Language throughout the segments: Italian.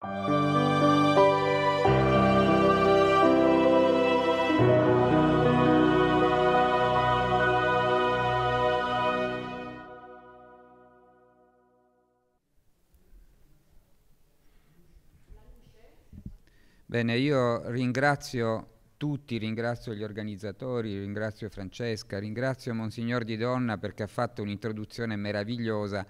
Bene, io ringrazio tutti, ringrazio gli organizzatori, ringrazio Francesca, ringrazio Monsignor Di Donna perché ha fatto un'introduzione meravigliosa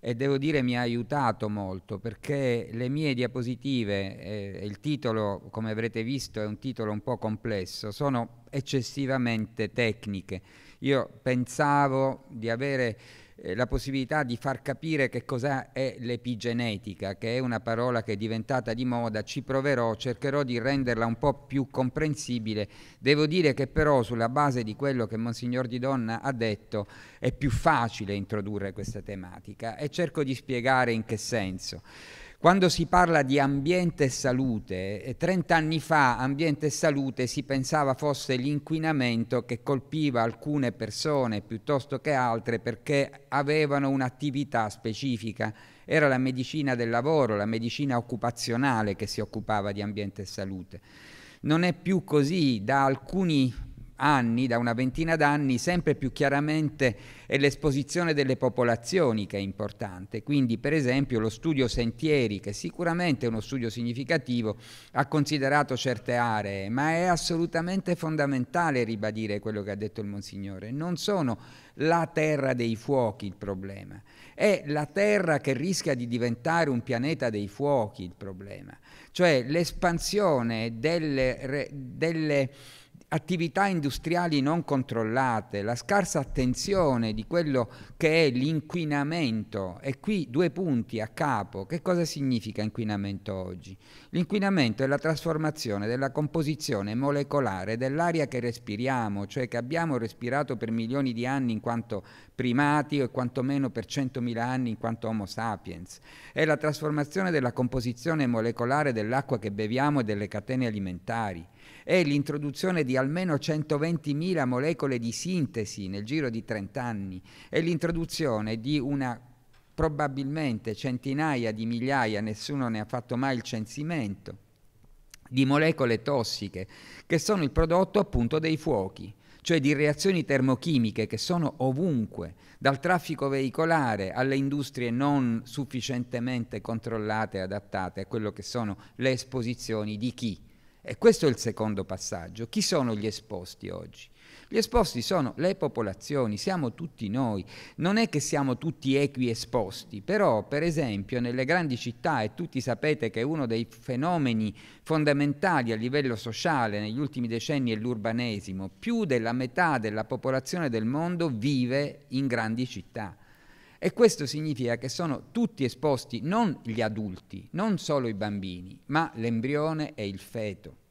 e devo dire mi ha aiutato molto perché le mie diapositive e eh, il titolo come avrete visto è un titolo un po' complesso sono eccessivamente tecniche io pensavo di avere eh, la possibilità di far capire che cosa è l'epigenetica, che è una parola che è diventata di moda, ci proverò, cercherò di renderla un po' più comprensibile. Devo dire che però sulla base di quello che Monsignor Di Donna ha detto è più facile introdurre questa tematica e cerco di spiegare in che senso. Quando si parla di ambiente e salute, 30 eh, anni fa ambiente e salute si pensava fosse l'inquinamento che colpiva alcune persone piuttosto che altre perché avevano un'attività specifica. Era la medicina del lavoro, la medicina occupazionale che si occupava di ambiente e salute. Non è più così, da alcuni anni, da una ventina d'anni, sempre più chiaramente è l'esposizione delle popolazioni che è importante. Quindi, per esempio, lo studio Sentieri, che sicuramente è uno studio significativo, ha considerato certe aree, ma è assolutamente fondamentale ribadire quello che ha detto il Monsignore. Non sono la terra dei fuochi il problema, è la terra che rischia di diventare un pianeta dei fuochi il problema, cioè l'espansione delle, delle attività industriali non controllate, la scarsa attenzione di quello che è l'inquinamento. E qui due punti a capo. Che cosa significa inquinamento oggi? L'inquinamento è la trasformazione della composizione molecolare dell'aria che respiriamo, cioè che abbiamo respirato per milioni di anni in quanto primati o quantomeno per centomila anni in quanto Homo sapiens. È la trasformazione della composizione molecolare dell'acqua che beviamo e delle catene alimentari è l'introduzione di almeno 120.000 molecole di sintesi nel giro di 30 anni è l'introduzione di una probabilmente centinaia di migliaia, nessuno ne ha fatto mai il censimento, di molecole tossiche che sono il prodotto appunto dei fuochi cioè di reazioni termochimiche che sono ovunque, dal traffico veicolare alle industrie non sufficientemente controllate e adattate a quello che sono le esposizioni di chi e questo è il secondo passaggio. Chi sono gli esposti oggi? Gli esposti sono le popolazioni, siamo tutti noi. Non è che siamo tutti equi esposti, però per esempio nelle grandi città, e tutti sapete che uno dei fenomeni fondamentali a livello sociale negli ultimi decenni è l'urbanesimo, più della metà della popolazione del mondo vive in grandi città. E questo significa che sono tutti esposti non gli adulti, non solo i bambini, ma l'embrione e il feto.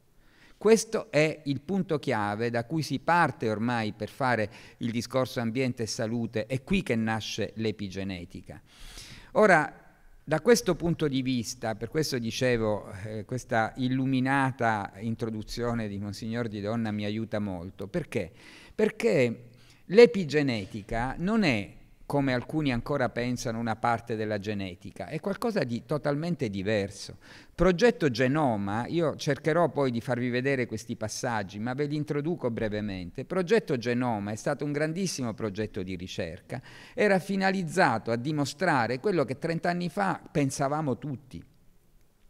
Questo è il punto chiave da cui si parte ormai per fare il discorso ambiente e salute, è qui che nasce l'epigenetica. Ora, da questo punto di vista, per questo dicevo, eh, questa illuminata introduzione di Monsignor Di Donna mi aiuta molto. Perché? Perché l'epigenetica non è come alcuni ancora pensano, una parte della genetica, è qualcosa di totalmente diverso. Progetto Genoma, io cercherò poi di farvi vedere questi passaggi, ma ve li introduco brevemente. Progetto Genoma è stato un grandissimo progetto di ricerca, era finalizzato a dimostrare quello che 30 anni fa pensavamo tutti,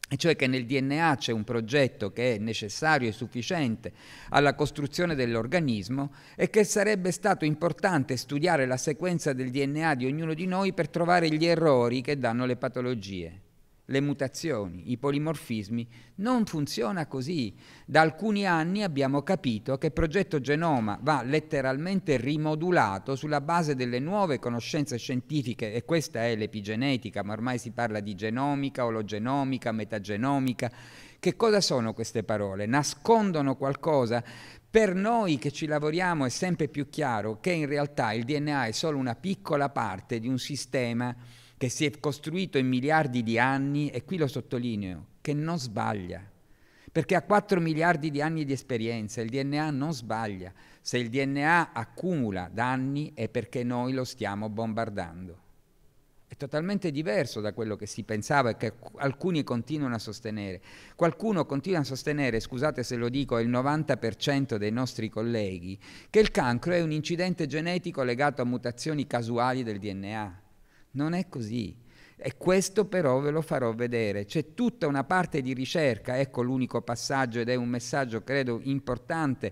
e cioè che nel DNA c'è un progetto che è necessario e sufficiente alla costruzione dell'organismo e che sarebbe stato importante studiare la sequenza del DNA di ognuno di noi per trovare gli errori che danno le patologie le mutazioni, i polimorfismi, non funziona così. Da alcuni anni abbiamo capito che il progetto Genoma va letteralmente rimodulato sulla base delle nuove conoscenze scientifiche e questa è l'epigenetica, ma ormai si parla di genomica, ologenomica, metagenomica. Che cosa sono queste parole? Nascondono qualcosa? Per noi che ci lavoriamo è sempre più chiaro che in realtà il DNA è solo una piccola parte di un sistema che si è costruito in miliardi di anni, e qui lo sottolineo, che non sbaglia, perché ha 4 miliardi di anni di esperienza, il DNA non sbaglia, se il DNA accumula danni è perché noi lo stiamo bombardando. È totalmente diverso da quello che si pensava e che alcuni continuano a sostenere. Qualcuno continua a sostenere, scusate se lo dico, il 90% dei nostri colleghi, che il cancro è un incidente genetico legato a mutazioni casuali del DNA. Non è così. E questo però ve lo farò vedere. C'è tutta una parte di ricerca, ecco l'unico passaggio ed è un messaggio credo importante.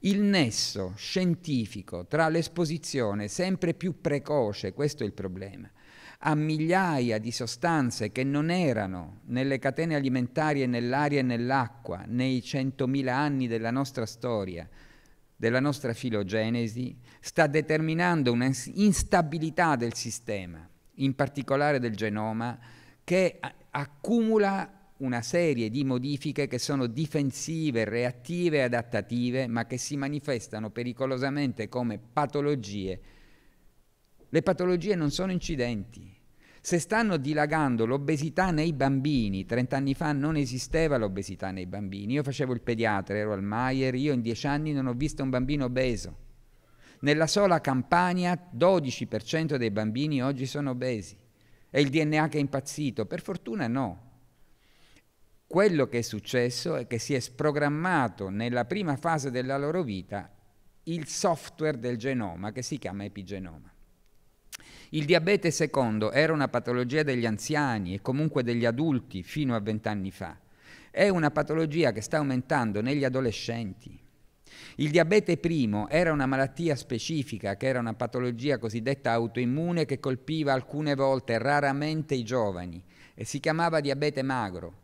Il nesso scientifico tra l'esposizione sempre più precoce, questo è il problema, a migliaia di sostanze che non erano nelle catene alimentari e nell'aria e nell'acqua nei centomila anni della nostra storia, della nostra filogenesi, sta determinando un'instabilità del sistema in particolare del genoma, che accumula una serie di modifiche che sono difensive, reattive e adattative, ma che si manifestano pericolosamente come patologie. Le patologie non sono incidenti. Se stanno dilagando l'obesità nei bambini, 30 anni fa non esisteva l'obesità nei bambini, io facevo il pediatra, ero al Maier, io in 10 anni non ho visto un bambino obeso. Nella sola Campania 12% dei bambini oggi sono obesi. È il DNA che è impazzito? Per fortuna no. Quello che è successo è che si è sprogrammato nella prima fase della loro vita il software del genoma che si chiama epigenoma. Il diabete secondo era una patologia degli anziani e comunque degli adulti fino a vent'anni fa. È una patologia che sta aumentando negli adolescenti. Il diabete primo era una malattia specifica, che era una patologia cosiddetta autoimmune che colpiva alcune volte, raramente i giovani, e si chiamava diabete magro.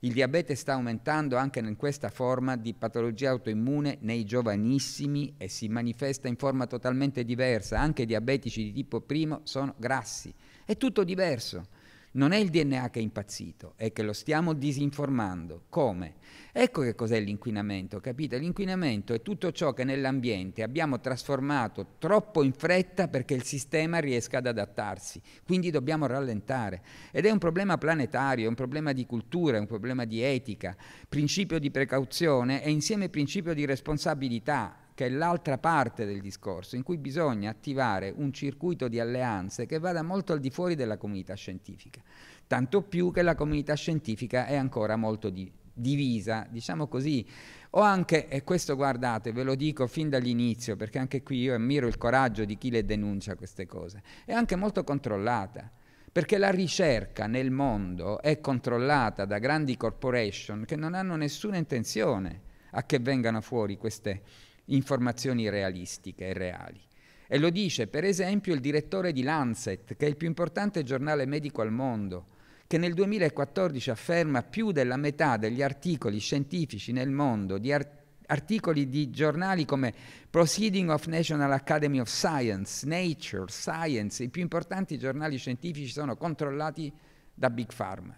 Il diabete sta aumentando anche in questa forma di patologia autoimmune nei giovanissimi e si manifesta in forma totalmente diversa. Anche i diabetici di tipo primo sono grassi. È tutto diverso. Non è il DNA che è impazzito, è che lo stiamo disinformando. Come? Ecco che cos'è l'inquinamento, capite? L'inquinamento è tutto ciò che nell'ambiente abbiamo trasformato troppo in fretta perché il sistema riesca ad adattarsi. Quindi dobbiamo rallentare. Ed è un problema planetario, è un problema di cultura, è un problema di etica, principio di precauzione e insieme principio di responsabilità che è l'altra parte del discorso, in cui bisogna attivare un circuito di alleanze che vada molto al di fuori della comunità scientifica, tanto più che la comunità scientifica è ancora molto di, divisa, diciamo così, o anche, e questo guardate, ve lo dico fin dall'inizio, perché anche qui io ammiro il coraggio di chi le denuncia queste cose, è anche molto controllata, perché la ricerca nel mondo è controllata da grandi corporation che non hanno nessuna intenzione a che vengano fuori queste informazioni realistiche e reali. E lo dice, per esempio, il direttore di Lancet, che è il più importante giornale medico al mondo, che nel 2014 afferma più della metà degli articoli scientifici nel mondo, di art- articoli di giornali come Proceeding of National Academy of Science, Nature, Science, i più importanti giornali scientifici sono controllati da Big Pharma.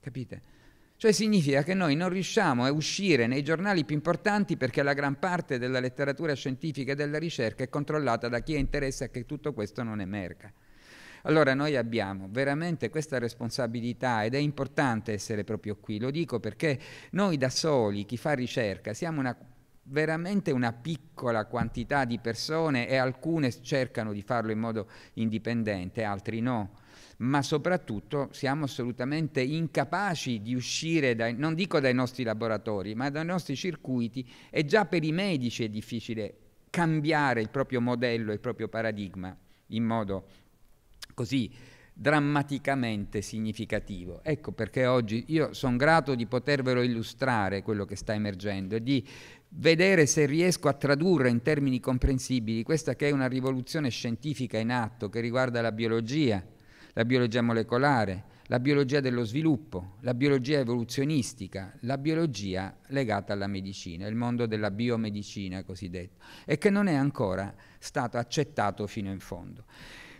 Capite? Cioè significa che noi non riusciamo a uscire nei giornali più importanti perché la gran parte della letteratura scientifica e della ricerca è controllata da chi ha interesse a che tutto questo non emerga. Allora noi abbiamo veramente questa responsabilità ed è importante essere proprio qui, lo dico perché noi da soli, chi fa ricerca, siamo una veramente una piccola quantità di persone e alcune cercano di farlo in modo indipendente, altri no ma soprattutto siamo assolutamente incapaci di uscire, dai, non dico dai nostri laboratori, ma dai nostri circuiti e già per i medici è difficile cambiare il proprio modello, il proprio paradigma in modo così drammaticamente significativo. Ecco perché oggi io sono grato di potervelo illustrare quello che sta emergendo e di vedere se riesco a tradurre in termini comprensibili questa che è una rivoluzione scientifica in atto che riguarda la biologia, la biologia molecolare, la biologia dello sviluppo, la biologia evoluzionistica, la biologia legata alla medicina, il mondo della biomedicina cosiddetto, e che non è ancora stato accettato fino in fondo.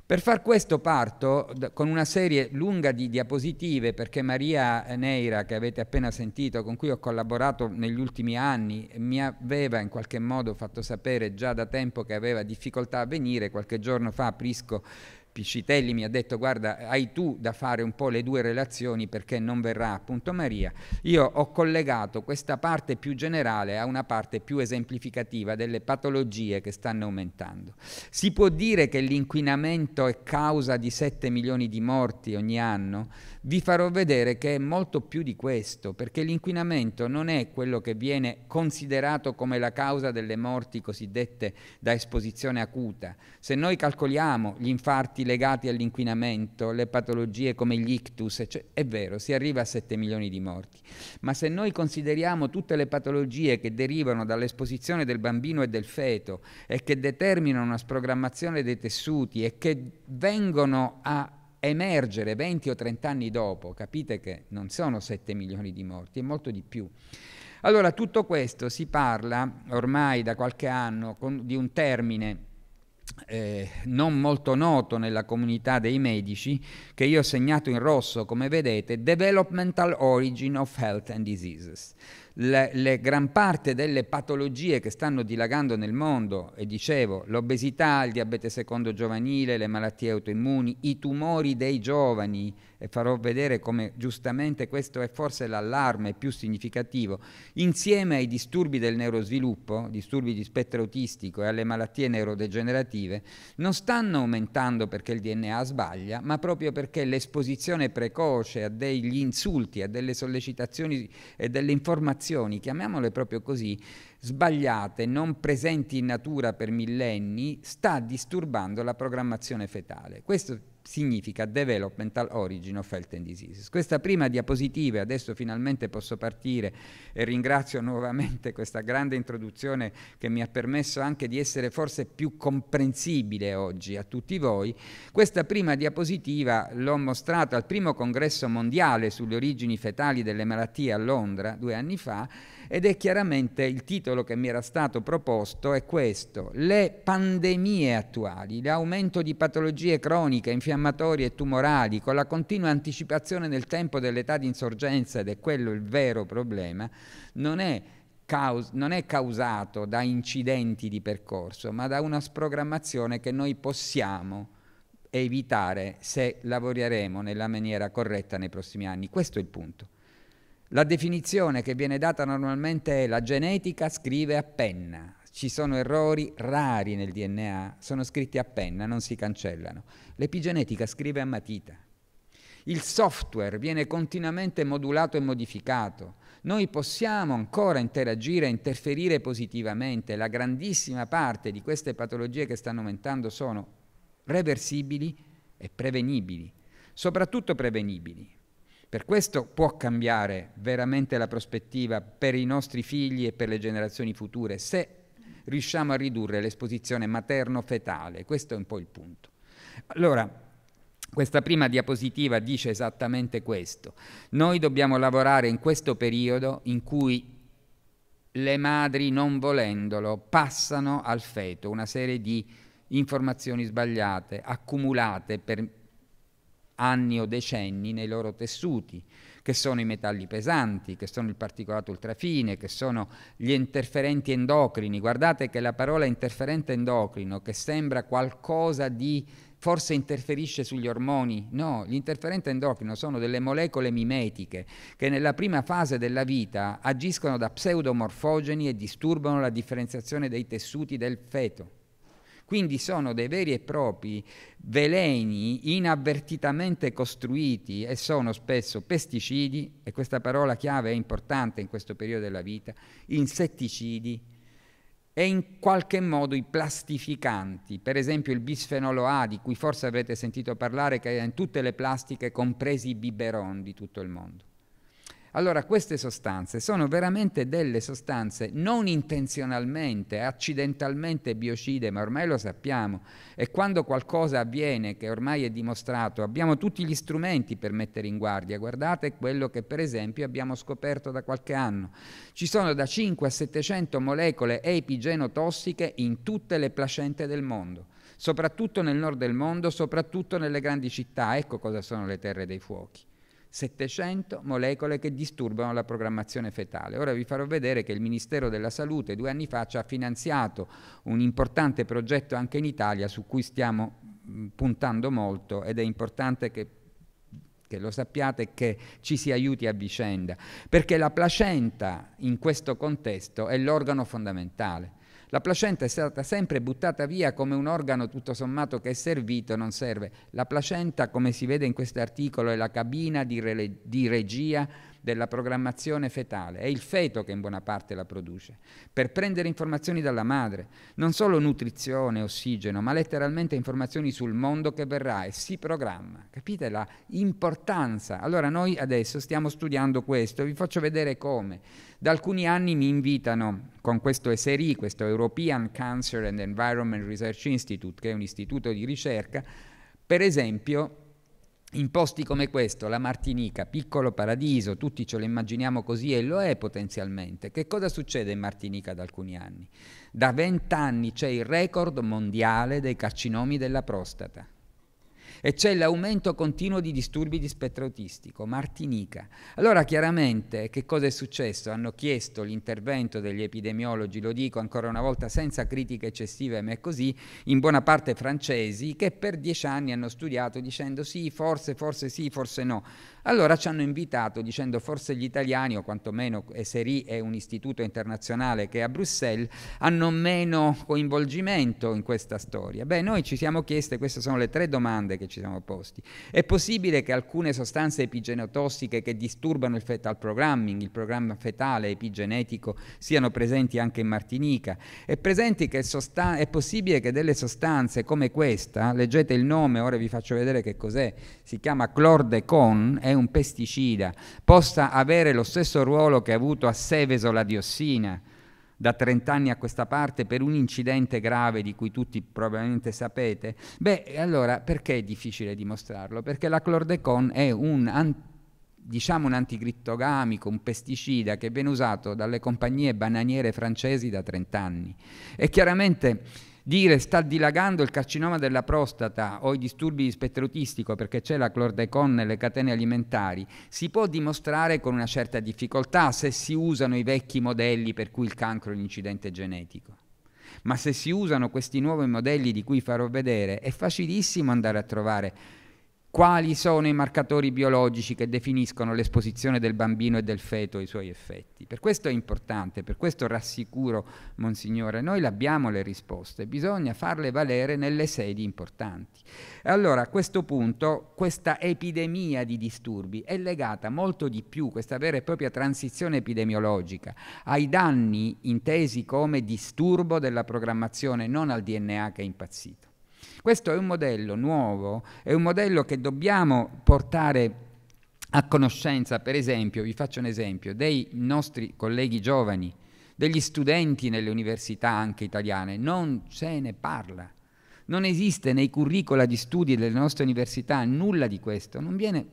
Per far questo parto con una serie lunga di diapositive perché Maria Neira, che avete appena sentito, con cui ho collaborato negli ultimi anni, mi aveva in qualche modo fatto sapere già da tempo che aveva difficoltà a venire, qualche giorno fa a Prisco Piscitelli mi ha detto guarda hai tu da fare un po' le due relazioni perché non verrà appunto Maria, io ho collegato questa parte più generale a una parte più esemplificativa delle patologie che stanno aumentando. Si può dire che l'inquinamento è causa di 7 milioni di morti ogni anno? vi farò vedere che è molto più di questo, perché l'inquinamento non è quello che viene considerato come la causa delle morti cosiddette da esposizione acuta. Se noi calcoliamo gli infarti legati all'inquinamento, le patologie come gli ictus, cioè, è vero, si arriva a 7 milioni di morti, ma se noi consideriamo tutte le patologie che derivano dall'esposizione del bambino e del feto e che determinano una sprogrammazione dei tessuti e che vengono a emergere 20 o 30 anni dopo, capite che non sono 7 milioni di morti, è molto di più. Allora, tutto questo si parla ormai da qualche anno con, di un termine eh, non molto noto nella comunità dei medici, che io ho segnato in rosso, come vedete, Developmental Origin of Health and Diseases le, le gran parte delle patologie che stanno dilagando nel mondo, e dicevo, l'obesità, il diabete secondo giovanile, le malattie autoimmuni, i tumori dei giovani, e farò vedere come giustamente questo è forse l'allarme più significativo, insieme ai disturbi del neurosviluppo, disturbi di spettro autistico e alle malattie neurodegenerative, non stanno aumentando perché il DNA sbaglia, ma proprio perché l'esposizione precoce a degli insulti, a delle sollecitazioni e delle informazioni relazioni, chiamiamole proprio così, sbagliate, non presenti in natura per millenni, sta disturbando la programmazione fetale. Questo significa Developmental Origin of Health and Diseases. Questa prima diapositiva, adesso finalmente posso partire e ringrazio nuovamente questa grande introduzione che mi ha permesso anche di essere forse più comprensibile oggi a tutti voi. Questa prima diapositiva l'ho mostrata al primo congresso mondiale sulle origini fetali delle malattie a Londra due anni fa ed è chiaramente il titolo che mi era stato proposto è questo, le pandemie attuali, l'aumento di patologie croniche, infiammatorie e tumorali con la continua anticipazione nel tempo dell'età di insorgenza ed è quello il vero problema, non è non è causato da incidenti di percorso, ma da una sprogrammazione che noi possiamo evitare se lavoreremo nella maniera corretta nei prossimi anni. Questo è il punto. La definizione che viene data normalmente è la genetica scrive a penna. Ci sono errori rari nel DNA, sono scritti a penna, non si cancellano. L'epigenetica scrive a matita. Il software viene continuamente modulato e modificato. Noi possiamo ancora interagire e interferire positivamente. La grandissima parte di queste patologie che stanno aumentando sono reversibili e prevenibili, soprattutto prevenibili. Per questo può cambiare veramente la prospettiva per i nostri figli e per le generazioni future se riusciamo a ridurre l'esposizione materno-fetale. Questo è un po' il punto. Allora, questa prima diapositiva dice esattamente questo. Noi dobbiamo lavorare in questo periodo in cui le madri, non volendolo, passano al feto una serie di informazioni sbagliate, accumulate per anni o decenni nei loro tessuti, che sono i metalli pesanti, che sono il particolato ultrafine, che sono gli interferenti endocrini. Guardate che la parola interferente endocrino, che sembra qualcosa di forse interferisce sugli ormoni. No, gli interferenti endocrino sono delle molecole mimetiche che nella prima fase della vita agiscono da pseudomorfogeni e disturbano la differenziazione dei tessuti del feto. Quindi sono dei veri e propri veleni inavvertitamente costruiti e sono spesso pesticidi, e questa parola chiave è importante in questo periodo della vita, insetticidi e in qualche modo i plastificanti, per esempio il bisfenolo A di cui forse avrete sentito parlare che è in tutte le plastiche, compresi i biberon di tutto il mondo. Allora queste sostanze sono veramente delle sostanze non intenzionalmente, accidentalmente biocide, ma ormai lo sappiamo, e quando qualcosa avviene, che ormai è dimostrato, abbiamo tutti gli strumenti per mettere in guardia. Guardate quello che per esempio abbiamo scoperto da qualche anno. Ci sono da 5 a 700 molecole epigenotossiche in tutte le placente del mondo soprattutto nel nord del mondo, soprattutto nelle grandi città. Ecco cosa sono le terre dei fuochi. 700 molecole che disturbano la programmazione fetale. Ora vi farò vedere che il Ministero della Salute due anni fa ci ha finanziato un importante progetto anche in Italia su cui stiamo mm, puntando molto ed è importante che che lo sappiate e che ci si aiuti a vicenda, perché la placenta in questo contesto è l'organo fondamentale. La placenta è stata sempre buttata via come un organo tutto sommato che è servito, non serve. La placenta, come si vede in questo articolo, è la cabina di, re- di regia della programmazione fetale, è il feto che in buona parte la produce, per prendere informazioni dalla madre, non solo nutrizione, ossigeno, ma letteralmente informazioni sul mondo che verrà e si programma. Capite la importanza? Allora noi adesso stiamo studiando questo, vi faccio vedere come. Da alcuni anni mi invitano con questo ESERI, questo European Cancer and Environment Research Institute, che è un istituto di ricerca, per esempio in posti come questo, la Martinica, piccolo paradiso, tutti ce lo immaginiamo così e lo è potenzialmente. Che cosa succede in Martinica da alcuni anni? Da vent'anni c'è il record mondiale dei carcinomi della prostata e c'è l'aumento continuo di disturbi di spettro autistico, Martinica. Allora chiaramente che cosa è successo? Hanno chiesto l'intervento degli epidemiologi, lo dico ancora una volta senza critiche eccessive, ma è così, in buona parte francesi che per dieci anni hanno studiato dicendo sì, forse, forse sì, forse no. Allora ci hanno invitato dicendo forse gli italiani, o quantomeno Eseri è un istituto internazionale che è a Bruxelles, hanno meno coinvolgimento in questa storia. Beh, noi ci siamo chieste, queste sono le tre domande che ci siamo posti. È possibile che alcune sostanze epigenotossiche che disturbano il fetal programming, il programma fetale epigenetico, siano presenti anche in Martinica? È, che sostan- è possibile che delle sostanze come questa, leggete il nome, ora vi faccio vedere che cos'è, si chiama clordecon, è un pesticida possa avere lo stesso ruolo che ha avuto a Seveso la diossina da 30 anni a questa parte per un incidente grave di cui tutti probabilmente sapete, beh, allora perché è difficile dimostrarlo? Perché la clordecon è un antibiotico diciamo un anticrittogamico, un pesticida che viene usato dalle compagnie bananiere francesi da 30 anni. E chiaramente dire sta dilagando il carcinoma della prostata o i disturbi di spettro autistico perché c'è la clordecon nelle catene alimentari, si può dimostrare con una certa difficoltà se si usano i vecchi modelli per cui il cancro è un incidente genetico. Ma se si usano questi nuovi modelli di cui farò vedere, è facilissimo andare a trovare quali sono i marcatori biologici che definiscono l'esposizione del bambino e del feto e i suoi effetti. Per questo è importante, per questo rassicuro Monsignore, noi abbiamo le risposte, bisogna farle valere nelle sedi importanti. E Allora, a questo punto, questa epidemia di disturbi è legata molto di più, questa vera e propria transizione epidemiologica, ai danni intesi come disturbo della programmazione, non al DNA che è impazzito. Questo è un modello nuovo, è un modello che dobbiamo portare a conoscenza, per esempio, vi faccio un esempio, dei nostri colleghi giovani, degli studenti nelle università anche italiane, non se ne parla. Non esiste nei curricula di studi delle nostre università nulla di questo. Viene...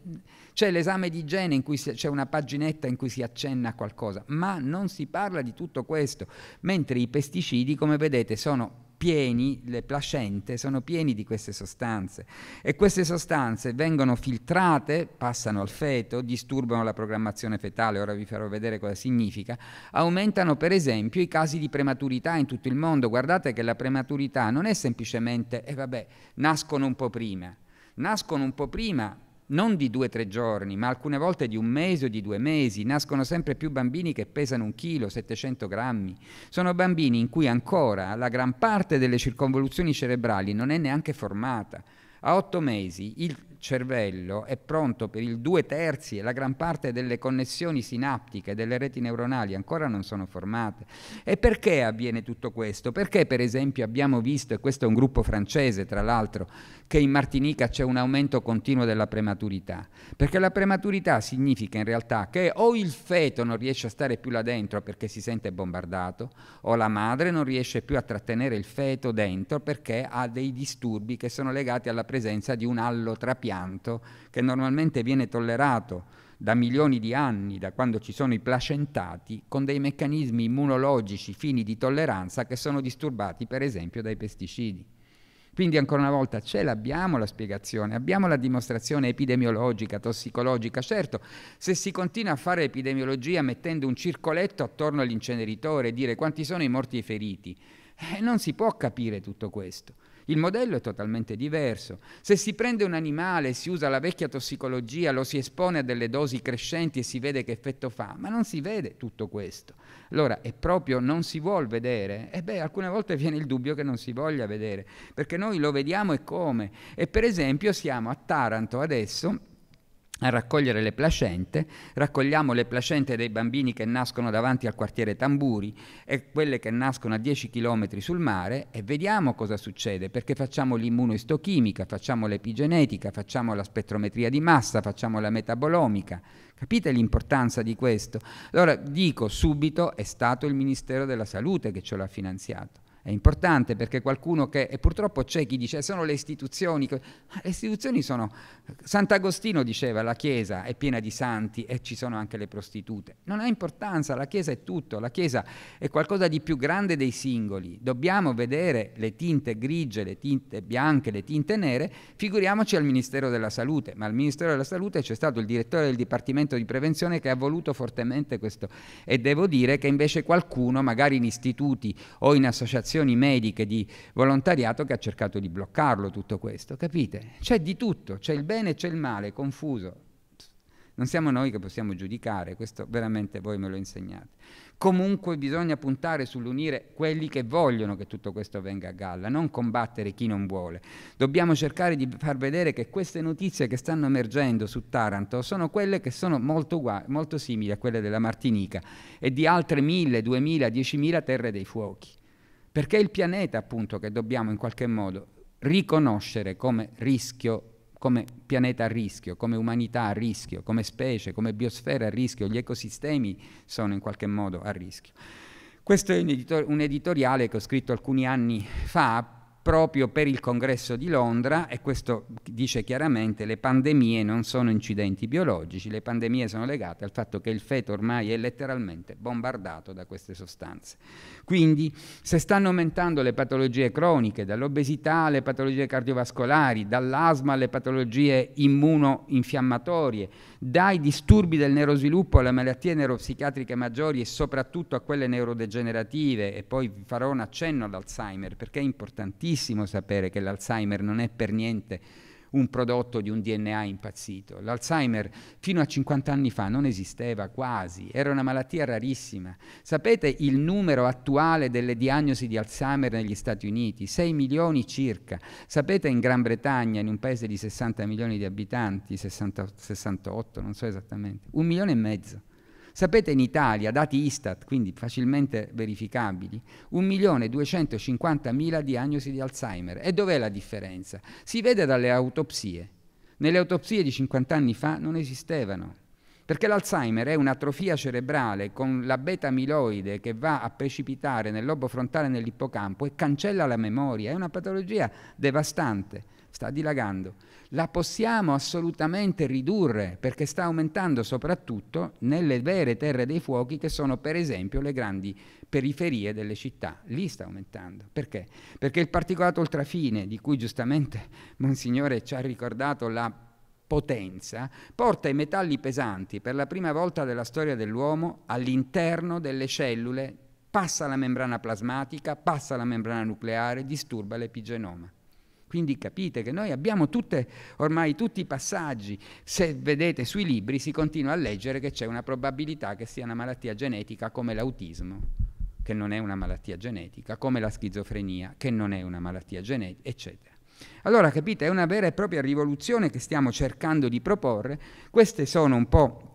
c'è l'esame di igiene in cui si... c'è una paginetta in cui si accenna a qualcosa, ma non si parla di tutto questo. Mentre i pesticidi, come vedete, sono pieni, le placente sono pieni di queste sostanze e queste sostanze vengono filtrate, passano al feto, disturbano la programmazione fetale, ora vi farò vedere cosa significa, aumentano per esempio i casi di prematurità in tutto il mondo, guardate che la prematurità non è semplicemente, e eh vabbè, nascono un po' prima, nascono un po' prima non di due o tre giorni, ma alcune volte di un mese o di due mesi, nascono sempre più bambini che pesano un chilo, 700 grammi. Sono bambini in cui ancora la gran parte delle circonvoluzioni cerebrali non è neanche formata. A otto mesi il cervello è pronto per il due terzi e la gran parte delle connessioni sinaptiche delle reti neuronali ancora non sono formate. E perché avviene tutto questo? Perché per esempio abbiamo visto, e questo è un gruppo francese tra l'altro, che in Martinica c'è un aumento continuo della prematurità? Perché la prematurità significa in realtà che o il feto non riesce a stare più là dentro perché si sente bombardato, o la madre non riesce più a trattenere il feto dentro perché ha dei disturbi che sono legati alla presenza di un allotrapia trapianto che normalmente viene tollerato da milioni di anni, da quando ci sono i placentati, con dei meccanismi immunologici fini di tolleranza che sono disturbati per esempio dai pesticidi. Quindi ancora una volta ce l'abbiamo la spiegazione, abbiamo la dimostrazione epidemiologica, tossicologica. Certo, se si continua a fare epidemiologia mettendo un circoletto attorno all'inceneritore e dire quanti sono i morti e i feriti, eh, non si può capire tutto questo. Il modello è totalmente diverso. Se si prende un animale, e si usa la vecchia tossicologia, lo si espone a delle dosi crescenti e si vede che effetto fa, ma non si vede tutto questo. Allora, è proprio non si vuol vedere? E eh beh, alcune volte viene il dubbio che non si voglia vedere, perché noi lo vediamo e come. E per esempio siamo a Taranto adesso a raccogliere le placente, raccogliamo le placente dei bambini che nascono davanti al quartiere Tamburi e quelle che nascono a 10 km sul mare e vediamo cosa succede, perché facciamo l'immunoistochimica, facciamo l'epigenetica, facciamo la spettrometria di massa, facciamo la metabolomica. Capite l'importanza di questo? Allora dico subito è stato il Ministero della Salute che ce l'ha finanziato. È importante perché qualcuno che, e purtroppo c'è chi dice, sono le istituzioni, ah, le istituzioni sono, Sant'Agostino diceva, la Chiesa è piena di santi e ci sono anche le prostitute. Non ha importanza, la Chiesa è tutto, la Chiesa è qualcosa di più grande dei singoli. Dobbiamo vedere le tinte grigie, le tinte bianche, le tinte nere, figuriamoci al Ministero della Salute, ma al Ministero della Salute c'è stato il direttore del Dipartimento di Prevenzione che ha voluto fortemente questo e devo dire che invece qualcuno, magari in istituti o in associazioni, associazioni mediche di volontariato che ha cercato di bloccarlo tutto questo, capite? C'è di tutto, c'è il bene e c'è il male, confuso. Non siamo noi che possiamo giudicare, questo veramente voi me lo insegnate. Comunque bisogna puntare sull'unire quelli che vogliono che tutto questo venga a galla, non combattere chi non vuole. Dobbiamo cercare di far vedere che queste notizie che stanno emergendo su Taranto sono quelle che sono molto, molto simili a quelle della Martinica e di altre mille, duemila, diecimila terre dei fuochi perché è il pianeta appunto che dobbiamo in qualche modo riconoscere come rischio come pianeta a rischio, come umanità a rischio, come specie, come biosfera a rischio, gli ecosistemi sono in qualche modo a rischio. Questo è un, editor un editoriale che ho scritto alcuni anni fa proprio per il congresso di Londra e questo dice chiaramente le pandemie non sono incidenti biologici, le pandemie sono legate al fatto che il feto ormai è letteralmente bombardato da queste sostanze. Quindi se stanno aumentando le patologie croniche, dall'obesità alle patologie cardiovascolari, dall'asma alle patologie immunoinfiammatorie, dai disturbi del neurosviluppo alle malattie neuropsichiatriche maggiori e soprattutto a quelle neurodegenerative e poi farò un accenno all'Alzheimer perché è importantissimo bellissimo sapere che l'Alzheimer non è per niente un prodotto di un DNA impazzito. L'Alzheimer fino a 50 anni fa non esisteva quasi, era una malattia rarissima. Sapete il numero attuale delle diagnosi di Alzheimer negli Stati Uniti? 6 milioni circa. Sapete in Gran Bretagna, in un paese di 60 milioni di abitanti, 60, 68, non so esattamente, un milione e mezzo. Sapete in Italia, dati Istat, quindi facilmente verificabili, 1.250.000 diagnosi di Alzheimer. E dov'è la differenza? Si vede dalle autopsie. Nelle autopsie di 50 anni fa non esistevano perché l'Alzheimer è un'atrofia cerebrale con la beta amiloide che va a precipitare nel lobo frontale e nell'ippocampo e cancella la memoria, è una patologia devastante, sta dilagando la possiamo assolutamente ridurre perché sta aumentando soprattutto nelle vere terre dei fuochi che sono per esempio le grandi periferie delle città. Lì sta aumentando. Perché? Perché il particolato ultrafine, di cui giustamente Monsignore ci ha ricordato la potenza, porta i metalli pesanti per la prima volta della storia dell'uomo all'interno delle cellule, passa la membrana plasmatica, passa la membrana nucleare, disturba l'epigenoma. Quindi capite che noi abbiamo tutte, ormai tutti i passaggi, se vedete sui libri si continua a leggere che c'è una probabilità che sia una malattia genetica come l'autismo, che non è una malattia genetica, come la schizofrenia, che non è una malattia genetica, eccetera. Allora capite, è una vera e propria rivoluzione che stiamo cercando di proporre, queste sono un po'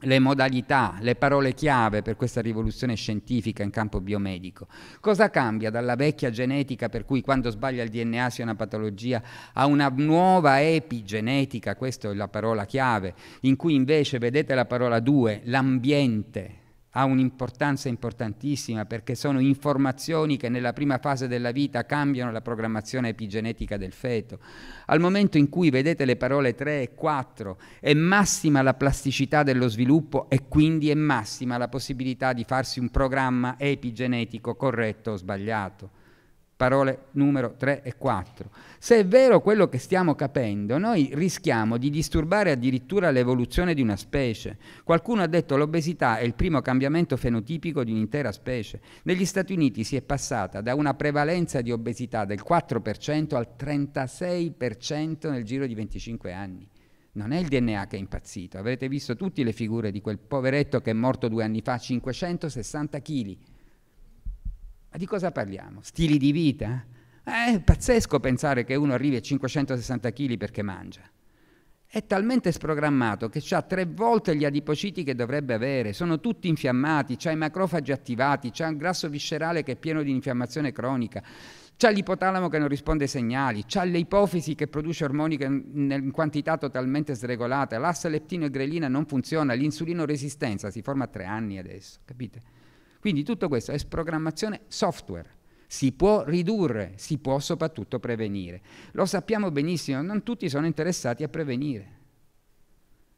le modalità, le parole chiave per questa rivoluzione scientifica in campo biomedico. Cosa cambia dalla vecchia genetica per cui quando sbaglia il DNA si ha una patologia a una nuova epigenetica, questa è la parola chiave, in cui invece vedete la parola 2, l'ambiente ha un'importanza importantissima perché sono informazioni che nella prima fase della vita cambiano la programmazione epigenetica del feto. Al momento in cui vedete le parole 3 e 4 è massima la plasticità dello sviluppo e quindi è massima la possibilità di farsi un programma epigenetico corretto o sbagliato parole numero 3 e 4. Se è vero quello che stiamo capendo, noi rischiamo di disturbare addirittura l'evoluzione di una specie. Qualcuno ha detto che l'obesità è il primo cambiamento fenotipico di un'intera specie. Negli Stati Uniti si è passata da una prevalenza di obesità del 4% al 36% nel giro di 25 anni. Non è il DNA che è impazzito, avrete visto tutte le figure di quel poveretto che è morto due anni fa, 560 kg ma di cosa parliamo? Stili di vita? Eh, è pazzesco pensare che uno arrivi a 560 kg perché mangia. È talmente sprogrammato che ha tre volte gli adipociti che dovrebbe avere, sono tutti infiammati, ha i macrofagi attivati, ha un grasso viscerale che è pieno di infiammazione cronica, ha l'ipotalamo che non risponde ai segnali, ha le ipofisi che produce ormoni in quantità totalmente sregolata, l'asse leptino e grelina non funziona, l'insulino resistenza si forma a tre anni adesso, capite? Quindi tutto questo è sprogrammazione software. Si può ridurre, si può soprattutto prevenire. Lo sappiamo benissimo, non tutti sono interessati a prevenire.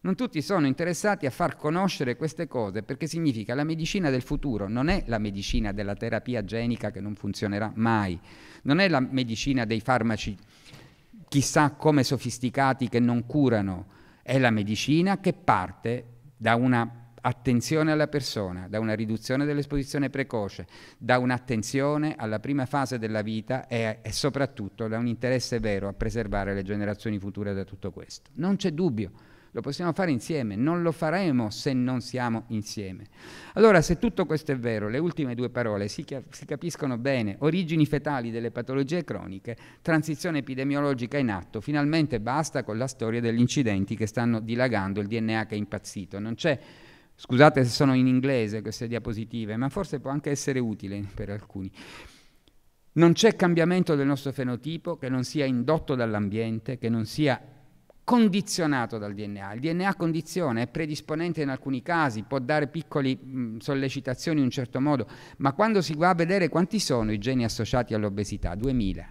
Non tutti sono interessati a far conoscere queste cose perché significa la medicina del futuro non è la medicina della terapia genica che non funzionerà mai, non è la medicina dei farmaci chissà come sofisticati che non curano, è la medicina che parte da una attenzione alla persona, da una riduzione dell'esposizione precoce, da un'attenzione alla prima fase della vita e, e, soprattutto da un interesse vero a preservare le generazioni future da tutto questo. Non c'è dubbio, lo possiamo fare insieme, non lo faremo se non siamo insieme. Allora, se tutto questo è vero, le ultime due parole si, si capiscono bene, origini fetali delle patologie croniche, transizione epidemiologica in atto, finalmente basta con la storia degli incidenti che stanno dilagando il DNA che è impazzito, non c'è Scusate se sono in inglese queste diapositive, ma forse può anche essere utile per alcuni. Non c'è cambiamento del nostro fenotipo che non sia indotto dall'ambiente, che non sia condizionato dal DNA. Il DNA condiziona, è predisponente in alcuni casi, può dare piccole mm, sollecitazioni in un certo modo, ma quando si va a vedere quanti sono i geni associati all'obesità, 2000.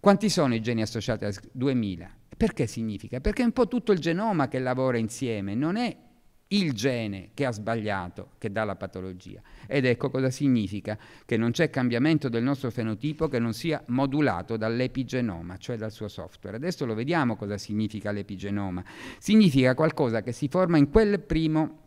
Quanti sono i geni associati a 2000? Perché significa? Perché è un po' tutto il genoma che lavora insieme, non è il gene che ha sbagliato, che dà la patologia. Ed ecco cosa significa che non c'è cambiamento del nostro fenotipo che non sia modulato dall'epigenoma, cioè dal suo software. Adesso lo vediamo cosa significa l'epigenoma. Significa qualcosa che si forma in quel primo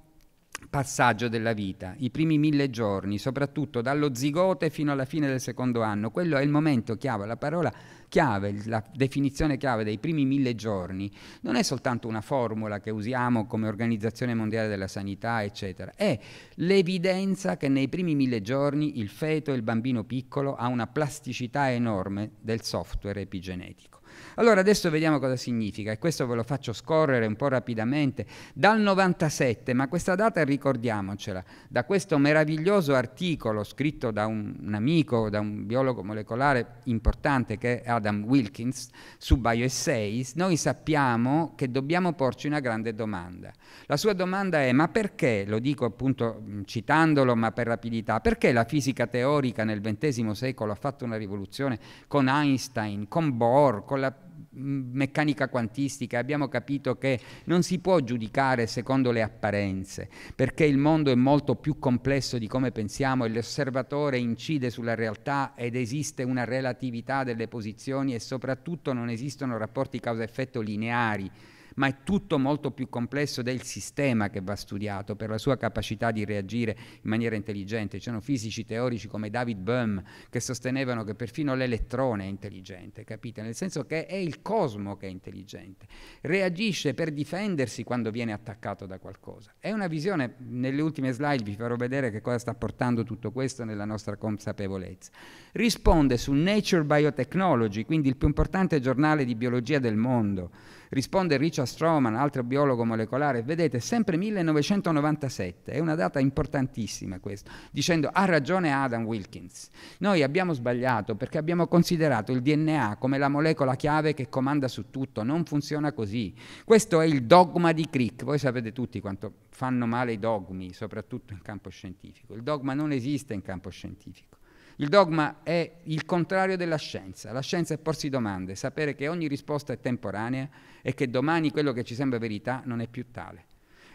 passaggio della vita, i primi mille giorni, soprattutto dallo zigote fino alla fine del secondo anno. Quello è il momento chiave, la parola chiave, la definizione chiave dei primi mille giorni non è soltanto una formula che usiamo come Organizzazione Mondiale della Sanità, eccetera, è l'evidenza che nei primi mille giorni il feto, il bambino piccolo, ha una plasticità enorme del software epigenetico. Allora adesso vediamo cosa significa e questo ve lo faccio scorrere un po' rapidamente. Dal 97, ma questa data ricordiamocela, da questo meraviglioso articolo scritto da un, un amico, da un biologo molecolare importante che è Adam Wilkins su BioEssays, noi sappiamo che dobbiamo porci una grande domanda. La sua domanda è ma perché, lo dico appunto mm, citandolo ma per rapidità, perché la fisica teorica nel XX secolo ha fatto una rivoluzione con Einstein, con Bohr, con la meccanica quantistica abbiamo capito che non si può giudicare secondo le apparenze, perché il mondo è molto più complesso di come pensiamo e l'osservatore incide sulla realtà ed esiste una relatività delle posizioni e soprattutto non esistono rapporti causa-effetto lineari ma è tutto molto più complesso del sistema che va studiato per la sua capacità di reagire in maniera intelligente. C'erano fisici teorici come David Bohm che sostenevano che perfino l'elettrone è intelligente, capite? Nel senso che è il cosmo che è intelligente, reagisce per difendersi quando viene attaccato da qualcosa. È una visione, nelle ultime slide vi farò vedere che cosa sta portando tutto questo nella nostra consapevolezza. Risponde su Nature Biotechnology, quindi il più importante giornale di biologia del mondo Risponde Richard Stroman, altro biologo molecolare, vedete, sempre 1997, è una data importantissima questa, dicendo ha ragione Adam Wilkins. Noi abbiamo sbagliato perché abbiamo considerato il DNA come la molecola chiave che comanda su tutto, non funziona così. Questo è il dogma di Crick, voi sapete tutti quanto fanno male i dogmi, soprattutto in campo scientifico. Il dogma non esiste in campo scientifico. Il dogma è il contrario della scienza. La scienza è porsi domande, sapere che ogni risposta è temporanea e che domani quello che ci sembra verità non è più tale.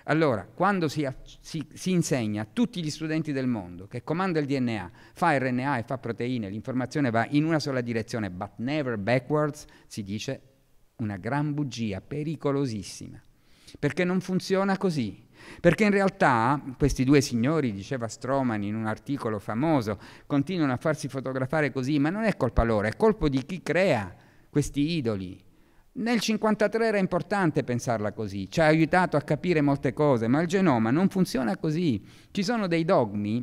Allora, quando si, si, si, insegna a tutti gli studenti del mondo che comanda il DNA, fa RNA e fa proteine, l'informazione va in una sola direzione, but never backwards, si dice una gran bugia pericolosissima, perché non funziona così. Perché in realtà questi due signori, diceva Stroman in un articolo famoso, continuano a farsi fotografare così, ma non è colpa loro, è colpa di chi crea questi idoli. Nel 1953 era importante pensarla così, ci ha aiutato a capire molte cose, ma il genoma non funziona così. Ci sono dei dogmi,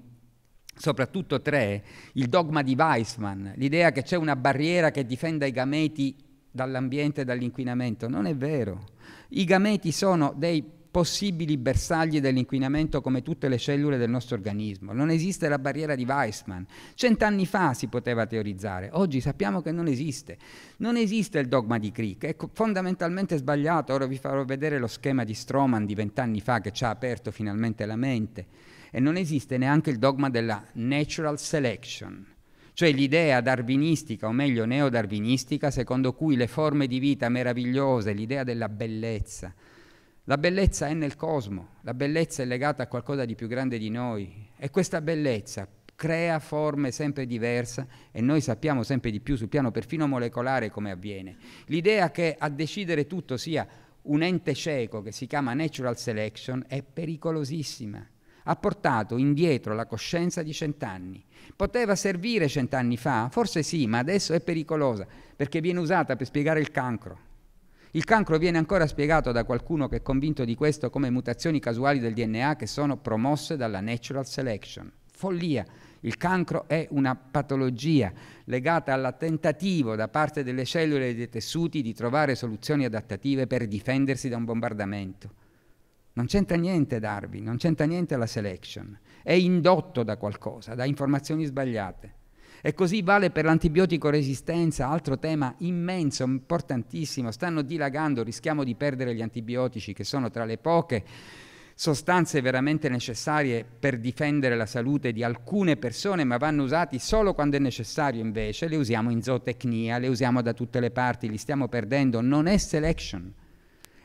soprattutto tre, il dogma di Weissmann, l'idea che c'è una barriera che difenda i gameti dall'ambiente e dall'inquinamento. Non è vero. I gameti sono dei possibili bersagli dell'inquinamento come tutte le cellule del nostro organismo. Non esiste la barriera di Weissmann. Cent'anni fa si poteva teorizzare, oggi sappiamo che non esiste. Non esiste il dogma di Crick, è fondamentalmente sbagliato. Ora vi farò vedere lo schema di Stroman di vent'anni fa che ci ha aperto finalmente la mente. E non esiste neanche il dogma della natural selection, cioè l'idea darwinistica, o meglio neodarwinistica, secondo cui le forme di vita meravigliose, l'idea della bellezza, la bellezza è nel cosmo, la bellezza è legata a qualcosa di più grande di noi e questa bellezza crea forme sempre diverse e noi sappiamo sempre di più sul piano perfino molecolare come avviene. L'idea che a decidere tutto sia un ente cieco che si chiama natural selection è pericolosissima. Ha portato indietro la coscienza di cent'anni. Poteva servire cent'anni fa? Forse sì, ma adesso è pericolosa perché viene usata per spiegare il cancro il cancro viene ancora spiegato da qualcuno che è convinto di questo come mutazioni casuali del DNA che sono promosse dalla natural selection. Follia. Il cancro è una patologia legata al tentativo da parte delle cellule e dei tessuti di trovare soluzioni adattative per difendersi da un bombardamento. Non c'entra niente Darwin, non c'entra niente la selection. È indotto da qualcosa, da informazioni sbagliate. E così vale per l'antibiotico resistenza, altro tema immenso, importantissimo. Stanno dilagando, rischiamo di perdere gli antibiotici che sono tra le poche sostanze veramente necessarie per difendere la salute di alcune persone, ma vanno usati solo quando è necessario invece, le usiamo in zootecnia, le usiamo da tutte le parti, li stiamo perdendo, non è selection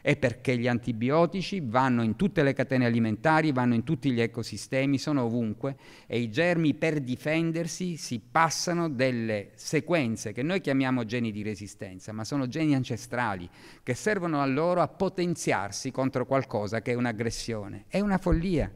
è perché gli antibiotici vanno in tutte le catene alimentari, vanno in tutti gli ecosistemi, sono ovunque e i germi per difendersi si passano delle sequenze che noi chiamiamo geni di resistenza, ma sono geni ancestrali che servono a loro a potenziarsi contro qualcosa che è un'aggressione. È una follia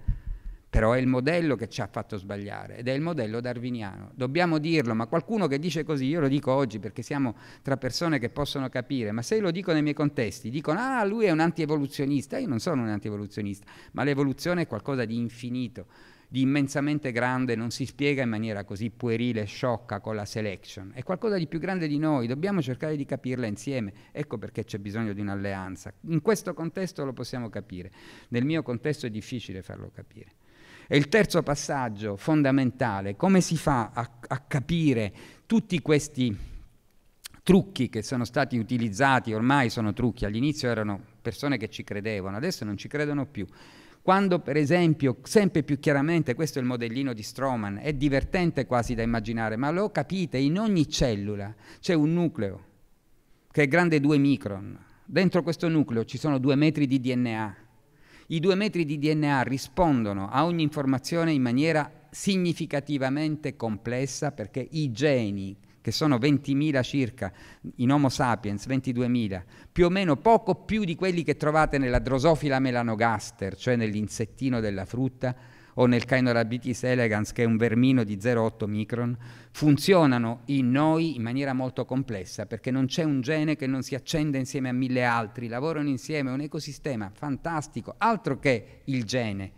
però è il modello che ci ha fatto sbagliare ed è il modello darwiniano. Dobbiamo dirlo, ma qualcuno che dice così, io lo dico oggi perché siamo tra persone che possono capire, ma se lo dico nei miei contesti, dicono ah lui è un antievoluzionista, io non sono un antievoluzionista, ma l'evoluzione è qualcosa di infinito, di immensamente grande, non si spiega in maniera così puerile sciocca con la selection, è qualcosa di più grande di noi, dobbiamo cercare di capirla insieme, ecco perché c'è bisogno di un'alleanza. In questo contesto lo possiamo capire, nel mio contesto è difficile farlo capire. E il terzo passaggio fondamentale, come si fa a, a capire tutti questi trucchi che sono stati utilizzati, ormai sono trucchi, all'inizio erano persone che ci credevano, adesso non ci credono più. Quando per esempio, sempre più chiaramente, questo è il modellino di Stroman, è divertente quasi da immaginare, ma lo capite, in ogni cellula c'è un nucleo che è grande 2 micron. Dentro questo nucleo ci sono 2 metri di DNA i due metri di DNA rispondono a ogni informazione in maniera significativamente complessa perché i geni, che sono 20.000 circa, in Homo sapiens 22.000, più o meno poco più di quelli che trovate nella drosofila melanogaster, cioè nell'insettino della frutta, o nel Kainorabitis elegans che è un vermino di 0,8 micron, funzionano in noi in maniera molto complessa perché non c'è un gene che non si accende insieme a mille altri, lavorano insieme, è un ecosistema fantastico, altro che il gene,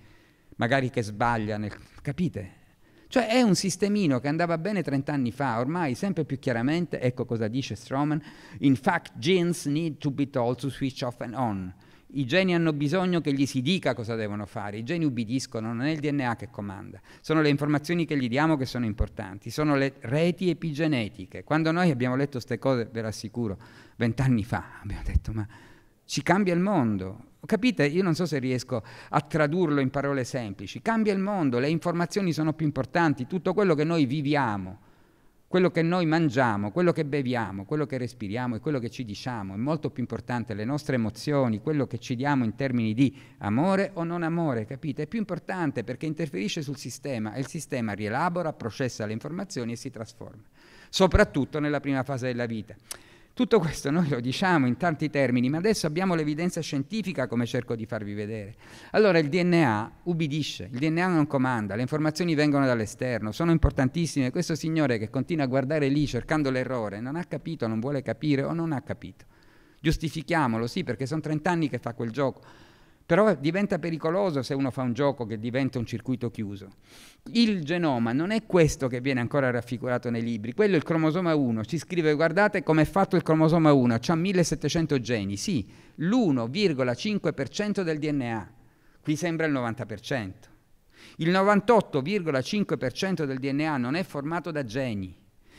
magari che sbaglia, nel, capite? Cioè è un sistemino che andava bene 30 anni fa, ormai sempre più chiaramente, ecco cosa dice Stroman, in fact genes need to be told to switch off and on. I geni hanno bisogno che gli si dica cosa devono fare, i geni ubbidiscono, non è il DNA che comanda, sono le informazioni che gli diamo che sono importanti, sono le reti epigenetiche. Quando noi abbiamo letto queste cose, ve assicuro, vent'anni fa abbiamo detto ma ci cambia il mondo. Capite? Io non so se riesco a tradurlo in parole semplici. Cambia il mondo, le informazioni sono più importanti, tutto quello che noi viviamo quello che noi mangiamo, quello che beviamo, quello che respiriamo e quello che ci diciamo, è molto più importante le nostre emozioni, quello che ci diamo in termini di amore o non amore, capite? È più importante perché interferisce sul sistema e il sistema rielabora, processa le informazioni e si trasforma, soprattutto nella prima fase della vita. Tutto questo noi lo diciamo in tanti termini, ma adesso abbiamo l'evidenza scientifica come cerco di farvi vedere. Allora il DNA ubbidisce, il DNA non comanda, le informazioni vengono dall'esterno, sono importantissime. Questo signore che continua a guardare lì cercando l'errore, non ha capito, non vuole capire o non ha capito. Giustifichiamolo, sì, perché sono 30 anni che fa quel gioco però diventa pericoloso se uno fa un gioco che diventa un circuito chiuso. Il genoma non è questo che viene ancora raffigurato nei libri, quello è il cromosoma 1. Ci scrive, guardate com'è fatto il cromosoma 1, ha 1700 geni, sì, l'1,5% del DNA. Qui sembra il 90%. Il 98,5% del DNA non è formato da geni.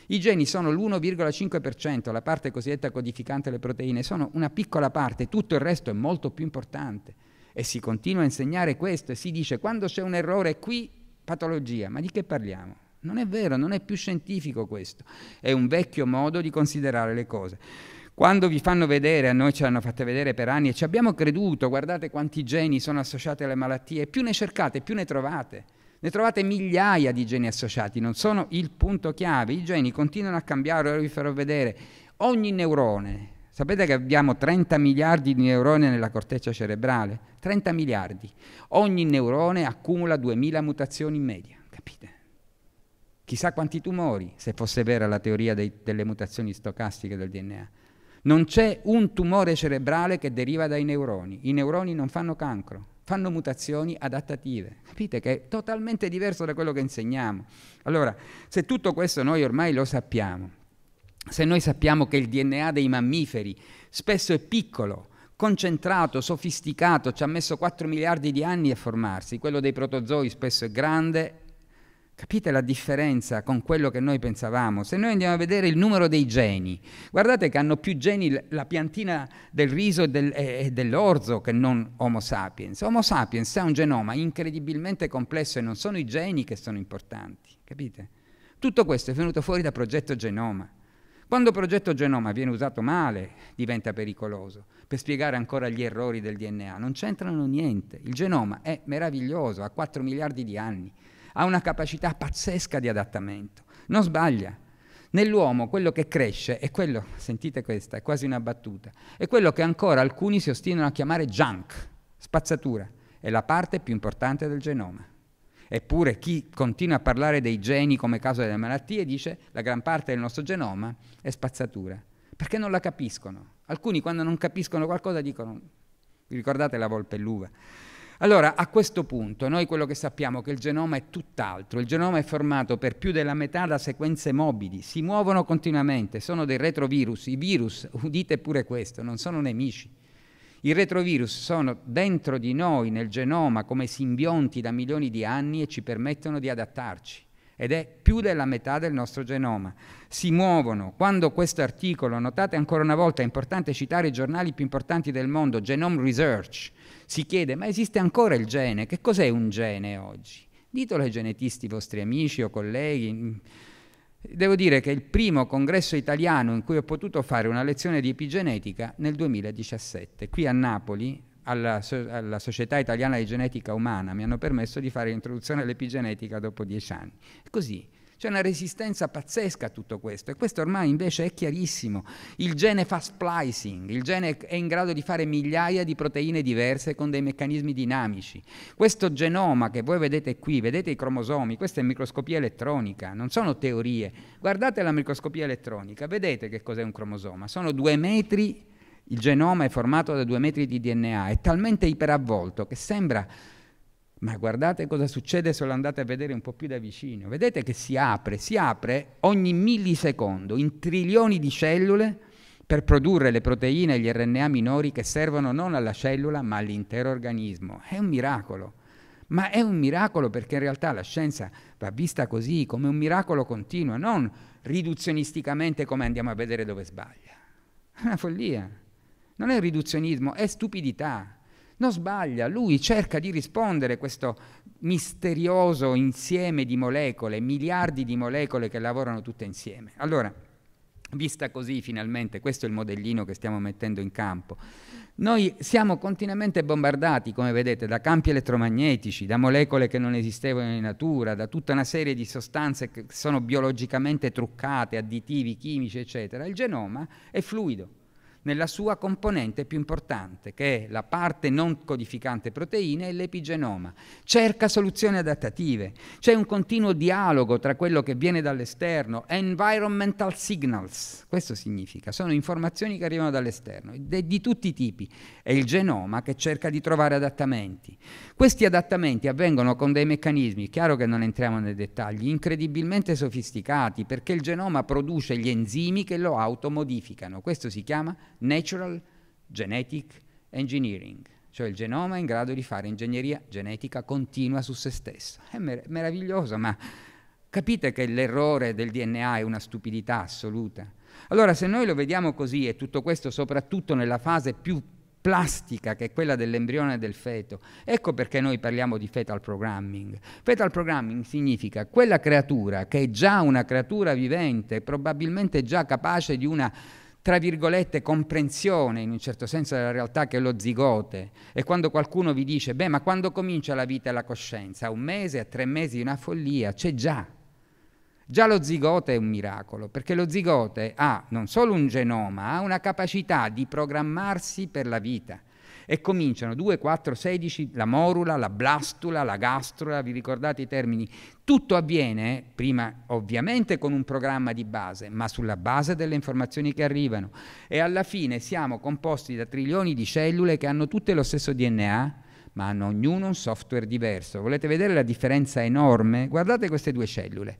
I geni sono l'1,5%, la parte cosiddetta codificante delle proteine, sono una piccola parte, tutto il resto è molto più importante e si continua a insegnare questo e si dice quando c'è un errore qui, patologia, ma di che parliamo? Non è vero, non è più scientifico questo, è un vecchio modo di considerare le cose. Quando vi fanno vedere, a noi ci hanno fatte vedere per anni e ci abbiamo creduto, guardate quanti geni sono associati alle malattie, più ne cercate, più ne trovate. Ne trovate migliaia di geni associati, non sono il punto chiave, i geni continuano a cambiare, ora vi farò vedere. Ogni neurone, sapete che abbiamo 30 miliardi di neuroni nella corteccia cerebrale, 30 miliardi. Ogni neurone accumula 2000 mutazioni in media, capite? Chissà quanti tumori, se fosse vera la teoria dei, delle mutazioni stocastiche del DNA. Non c'è un tumore cerebrale che deriva dai neuroni. I neuroni non fanno cancro, fanno mutazioni adattative. Capite che è totalmente diverso da quello che insegniamo. Allora, se tutto questo noi ormai lo sappiamo, se noi sappiamo che il DNA dei mammiferi spesso è piccolo, concentrato, sofisticato, ci ha messo 4 miliardi di anni a formarsi, quello dei protozoi spesso è grande. Capite la differenza con quello che noi pensavamo? Se noi andiamo a vedere il numero dei geni, guardate che hanno più geni la piantina del riso e, del, e dell'orzo che non Homo sapiens. Homo sapiens ha un genoma incredibilmente complesso e non sono i geni che sono importanti, capite? Tutto questo è venuto fuori da Progetto Genoma. Quando il progetto genoma viene usato male, diventa pericoloso. Per spiegare ancora gli errori del DNA, non c'entrano niente. Il genoma è meraviglioso, ha 4 miliardi di anni, ha una capacità pazzesca di adattamento, non sbaglia. Nell'uomo quello che cresce è quello, sentite questa, è quasi una battuta, è quello che ancora alcuni si ostinano a chiamare junk, spazzatura, è la parte più importante del genoma. Eppure chi continua a parlare dei geni come causa delle malattie dice la gran parte del nostro genoma è spazzatura, perché non la capiscono. Alcuni quando non capiscono qualcosa dicono, ricordate la volpe e l'uva. Allora, a questo punto, noi quello che sappiamo è che il genoma è tutt'altro. Il genoma è formato per più della metà da sequenze mobili, si muovono continuamente, sono dei retrovirus. I virus, udite pure questo, non sono nemici. I retrovirus sono dentro di noi, nel genoma, come simbionti da milioni di anni e ci permettono di adattarci ed è più della metà del nostro genoma. Si muovono. Quando questo articolo, notate ancora una volta, è importante citare i giornali più importanti del mondo, Genome Research, si chiede ma esiste ancora il gene? Che cos'è un gene oggi? Ditelo ai genetisti vostri amici o colleghi Devo dire che è il primo congresso italiano in cui ho potuto fare una lezione di epigenetica nel 2017. Qui a Napoli, alla, so- alla Società Italiana di Genetica Umana, mi hanno permesso di fare l'introduzione all'epigenetica dopo dieci anni. Così, c'è una resistenza pazzesca a tutto questo e questo ormai invece è chiarissimo. Il gene fa splicing, il gene è in grado di fare migliaia di proteine diverse con dei meccanismi dinamici. Questo genoma che voi vedete qui, vedete i cromosomi, questa è microscopia elettronica, non sono teorie. Guardate la microscopia elettronica, vedete che cos'è un cromosoma. Sono due metri, il genoma è formato da due metri di DNA, è talmente iperavvolto che sembra ma guardate cosa succede se lo andate a vedere un po' più da vicino. Vedete che si apre, si apre ogni millisecondo in trilioni di cellule per produrre le proteine e gli RNA minori che servono non alla cellula ma all'intero organismo. È un miracolo. Ma è un miracolo perché in realtà la scienza va vista così, come un miracolo continuo, non riduzionisticamente come andiamo a vedere dove sbaglia. È una follia. Non è riduzionismo, è stupidità. Non sbaglia, lui cerca di rispondere a questo misterioso insieme di molecole, miliardi di molecole che lavorano tutte insieme. Allora, vista così finalmente, questo è il modellino che stiamo mettendo in campo. Noi siamo continuamente bombardati, come vedete, da campi elettromagnetici, da molecole che non esistevano in natura, da tutta una serie di sostanze che sono biologicamente truccate, additivi, chimici, eccetera. Il genoma è fluido nella sua componente più importante, che è la parte non codificante proteine e l'epigenoma. Cerca soluzioni adattative. C'è un continuo dialogo tra quello che viene dall'esterno, environmental signals, questo significa, sono informazioni che arrivano dall'esterno, di tutti i tipi. È il genoma che cerca di trovare adattamenti. Questi adattamenti avvengono con dei meccanismi, chiaro che non entriamo nei dettagli, incredibilmente sofisticati, perché il genoma produce gli enzimi che lo automodificano. Questo si chiama Natural Genetic Engineering, cioè il genoma è in grado di fare ingegneria genetica continua su se stesso. È mer- meraviglioso, ma capite che l'errore del DNA è una stupidità assoluta. Allora, se noi lo vediamo così, e tutto questo soprattutto nella fase più plastica che è quella dell'embrione e del feto. Ecco perché noi parliamo di fetal programming. Fetal programming significa quella creatura che è già una creatura vivente, probabilmente già capace di una tra virgolette, comprensione in un certo senso della realtà che è lo zigote. E quando qualcuno vi dice, beh, ma quando comincia la vita e la coscienza? A un mese, a tre mesi, una follia, c'è già. Già lo zigote è un miracolo, perché lo zigote ha non solo un genoma, ha una capacità di programmarsi per la vita e cominciano 2, 4, 16, la morula, la blastula, la gastrula, vi ricordate i termini? Tutto avviene, prima ovviamente con un programma di base, ma sulla base delle informazioni che arrivano e alla fine siamo composti da trilioni di cellule che hanno tutte lo stesso DNA, ma hanno ognuno un software diverso. Volete vedere la differenza enorme? Guardate queste due cellule.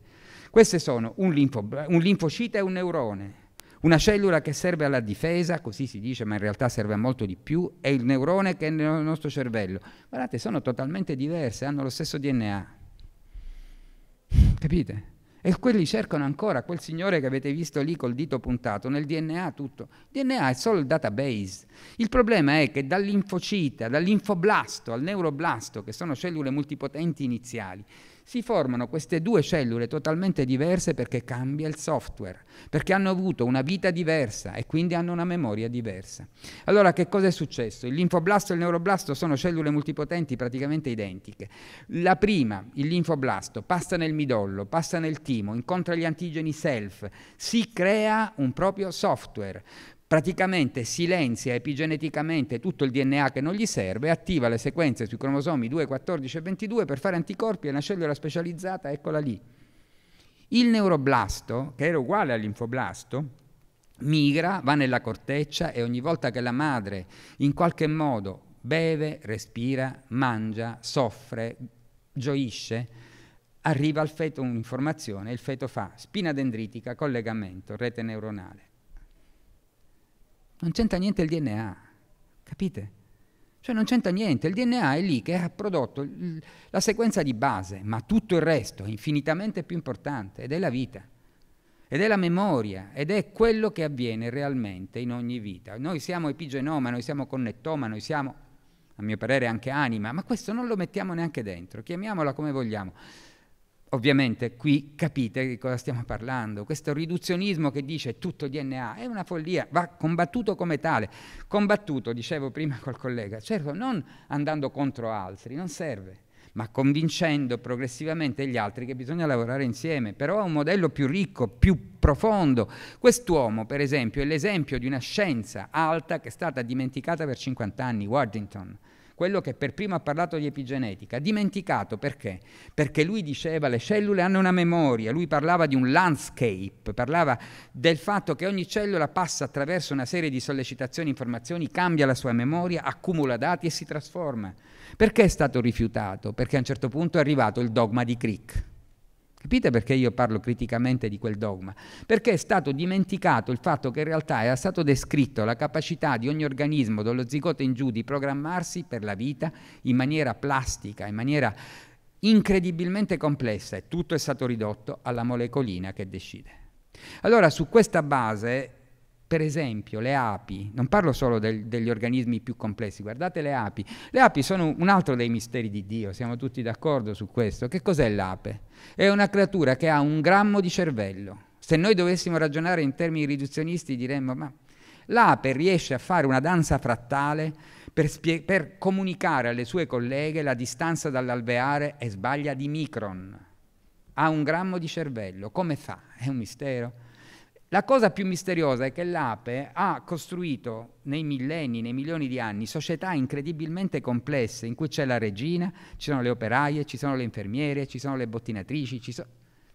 Queste sono un, linfo, un linfocita e un neurone. Una cellula che serve alla difesa, così si dice, ma in realtà serve a molto di più, è il neurone che è nel nostro cervello. Guardate, sono totalmente diverse, hanno lo stesso DNA. Capite? E quelli cercano ancora quel signore che avete visto lì col dito puntato, nel DNA tutto. DNA è solo il database. Il problema è che dall'infocita, dall'infoblasto al neuroblasto, che sono cellule multipotenti iniziali, si formano queste due cellule totalmente diverse perché cambia il software, perché hanno avuto una vita diversa e quindi hanno una memoria diversa. Allora che cosa è successo? Il linfoblasto e il neuroblasto sono cellule multipotenti praticamente identiche. La prima, il linfoblasto, passa nel midollo, passa nel timo, incontra gli antigeni self, si crea un proprio software praticamente silenzia epigeneticamente tutto il DNA che non gli serve, attiva le sequenze sui cromosomi 2, 14 e 22 per fare anticorpi e una cellula specializzata, eccola lì. Il neuroblasto, che era uguale all'infoblasto, migra, va nella corteccia e ogni volta che la madre in qualche modo beve, respira, mangia, soffre, gioisce, arriva al feto un'informazione, il feto fa spina dendritica, collegamento, rete neuronale. Non c'entra niente il DNA, capite? Cioè non c'entra niente, il DNA è lì che ha prodotto la sequenza di base, ma tutto il resto è infinitamente più importante ed è la vita, ed è la memoria, ed è quello che avviene realmente in ogni vita. Noi siamo epigenoma, noi siamo connettoma, noi siamo, a mio parere, anche anima, ma questo non lo mettiamo neanche dentro, chiamiamola come vogliamo. Ovviamente qui capite di cosa stiamo parlando. Questo riduzionismo che dice tutto DNA è una follia, va combattuto come tale. Combattuto, dicevo prima col collega, certo non andando contro altri, non serve, ma convincendo progressivamente gli altri che bisogna lavorare insieme, però a un modello più ricco, più profondo. Quest'uomo, per esempio, è l'esempio di una scienza alta che è stata dimenticata per 50 anni, Waddington quello che per primo ha parlato di epigenetica, dimenticato perché? Perché lui diceva le cellule hanno una memoria, lui parlava di un landscape, parlava del fatto che ogni cellula passa attraverso una serie di sollecitazioni, informazioni, cambia la sua memoria, accumula dati e si trasforma. Perché è stato rifiutato? Perché a un certo punto è arrivato il dogma di Crick Capite perché io parlo criticamente di quel dogma? Perché è stato dimenticato il fatto che in realtà era stato descritto la capacità di ogni organismo, dallo zigote in giù, di programmarsi per la vita in maniera plastica, in maniera incredibilmente complessa e tutto è stato ridotto alla molecolina che decide. Allora su questa base per esempio le api, non parlo solo del, degli organismi più complessi, guardate le api. Le api sono un altro dei misteri di Dio, siamo tutti d'accordo su questo. Che cos'è l'ape? È una creatura che ha un grammo di cervello. Se noi dovessimo ragionare in termini riduzionisti diremmo ma l'ape riesce a fare una danza frattale per, spie- per comunicare alle sue colleghe la distanza dall'alveare e sbaglia di micron. Ha un grammo di cervello, come fa? È un mistero. La cosa più misteriosa è che l'APE ha costruito nei millenni, nei milioni di anni, società incredibilmente complesse in cui c'è la regina, ci sono le operaie, ci sono le infermiere, ci sono le bottinatrici, so-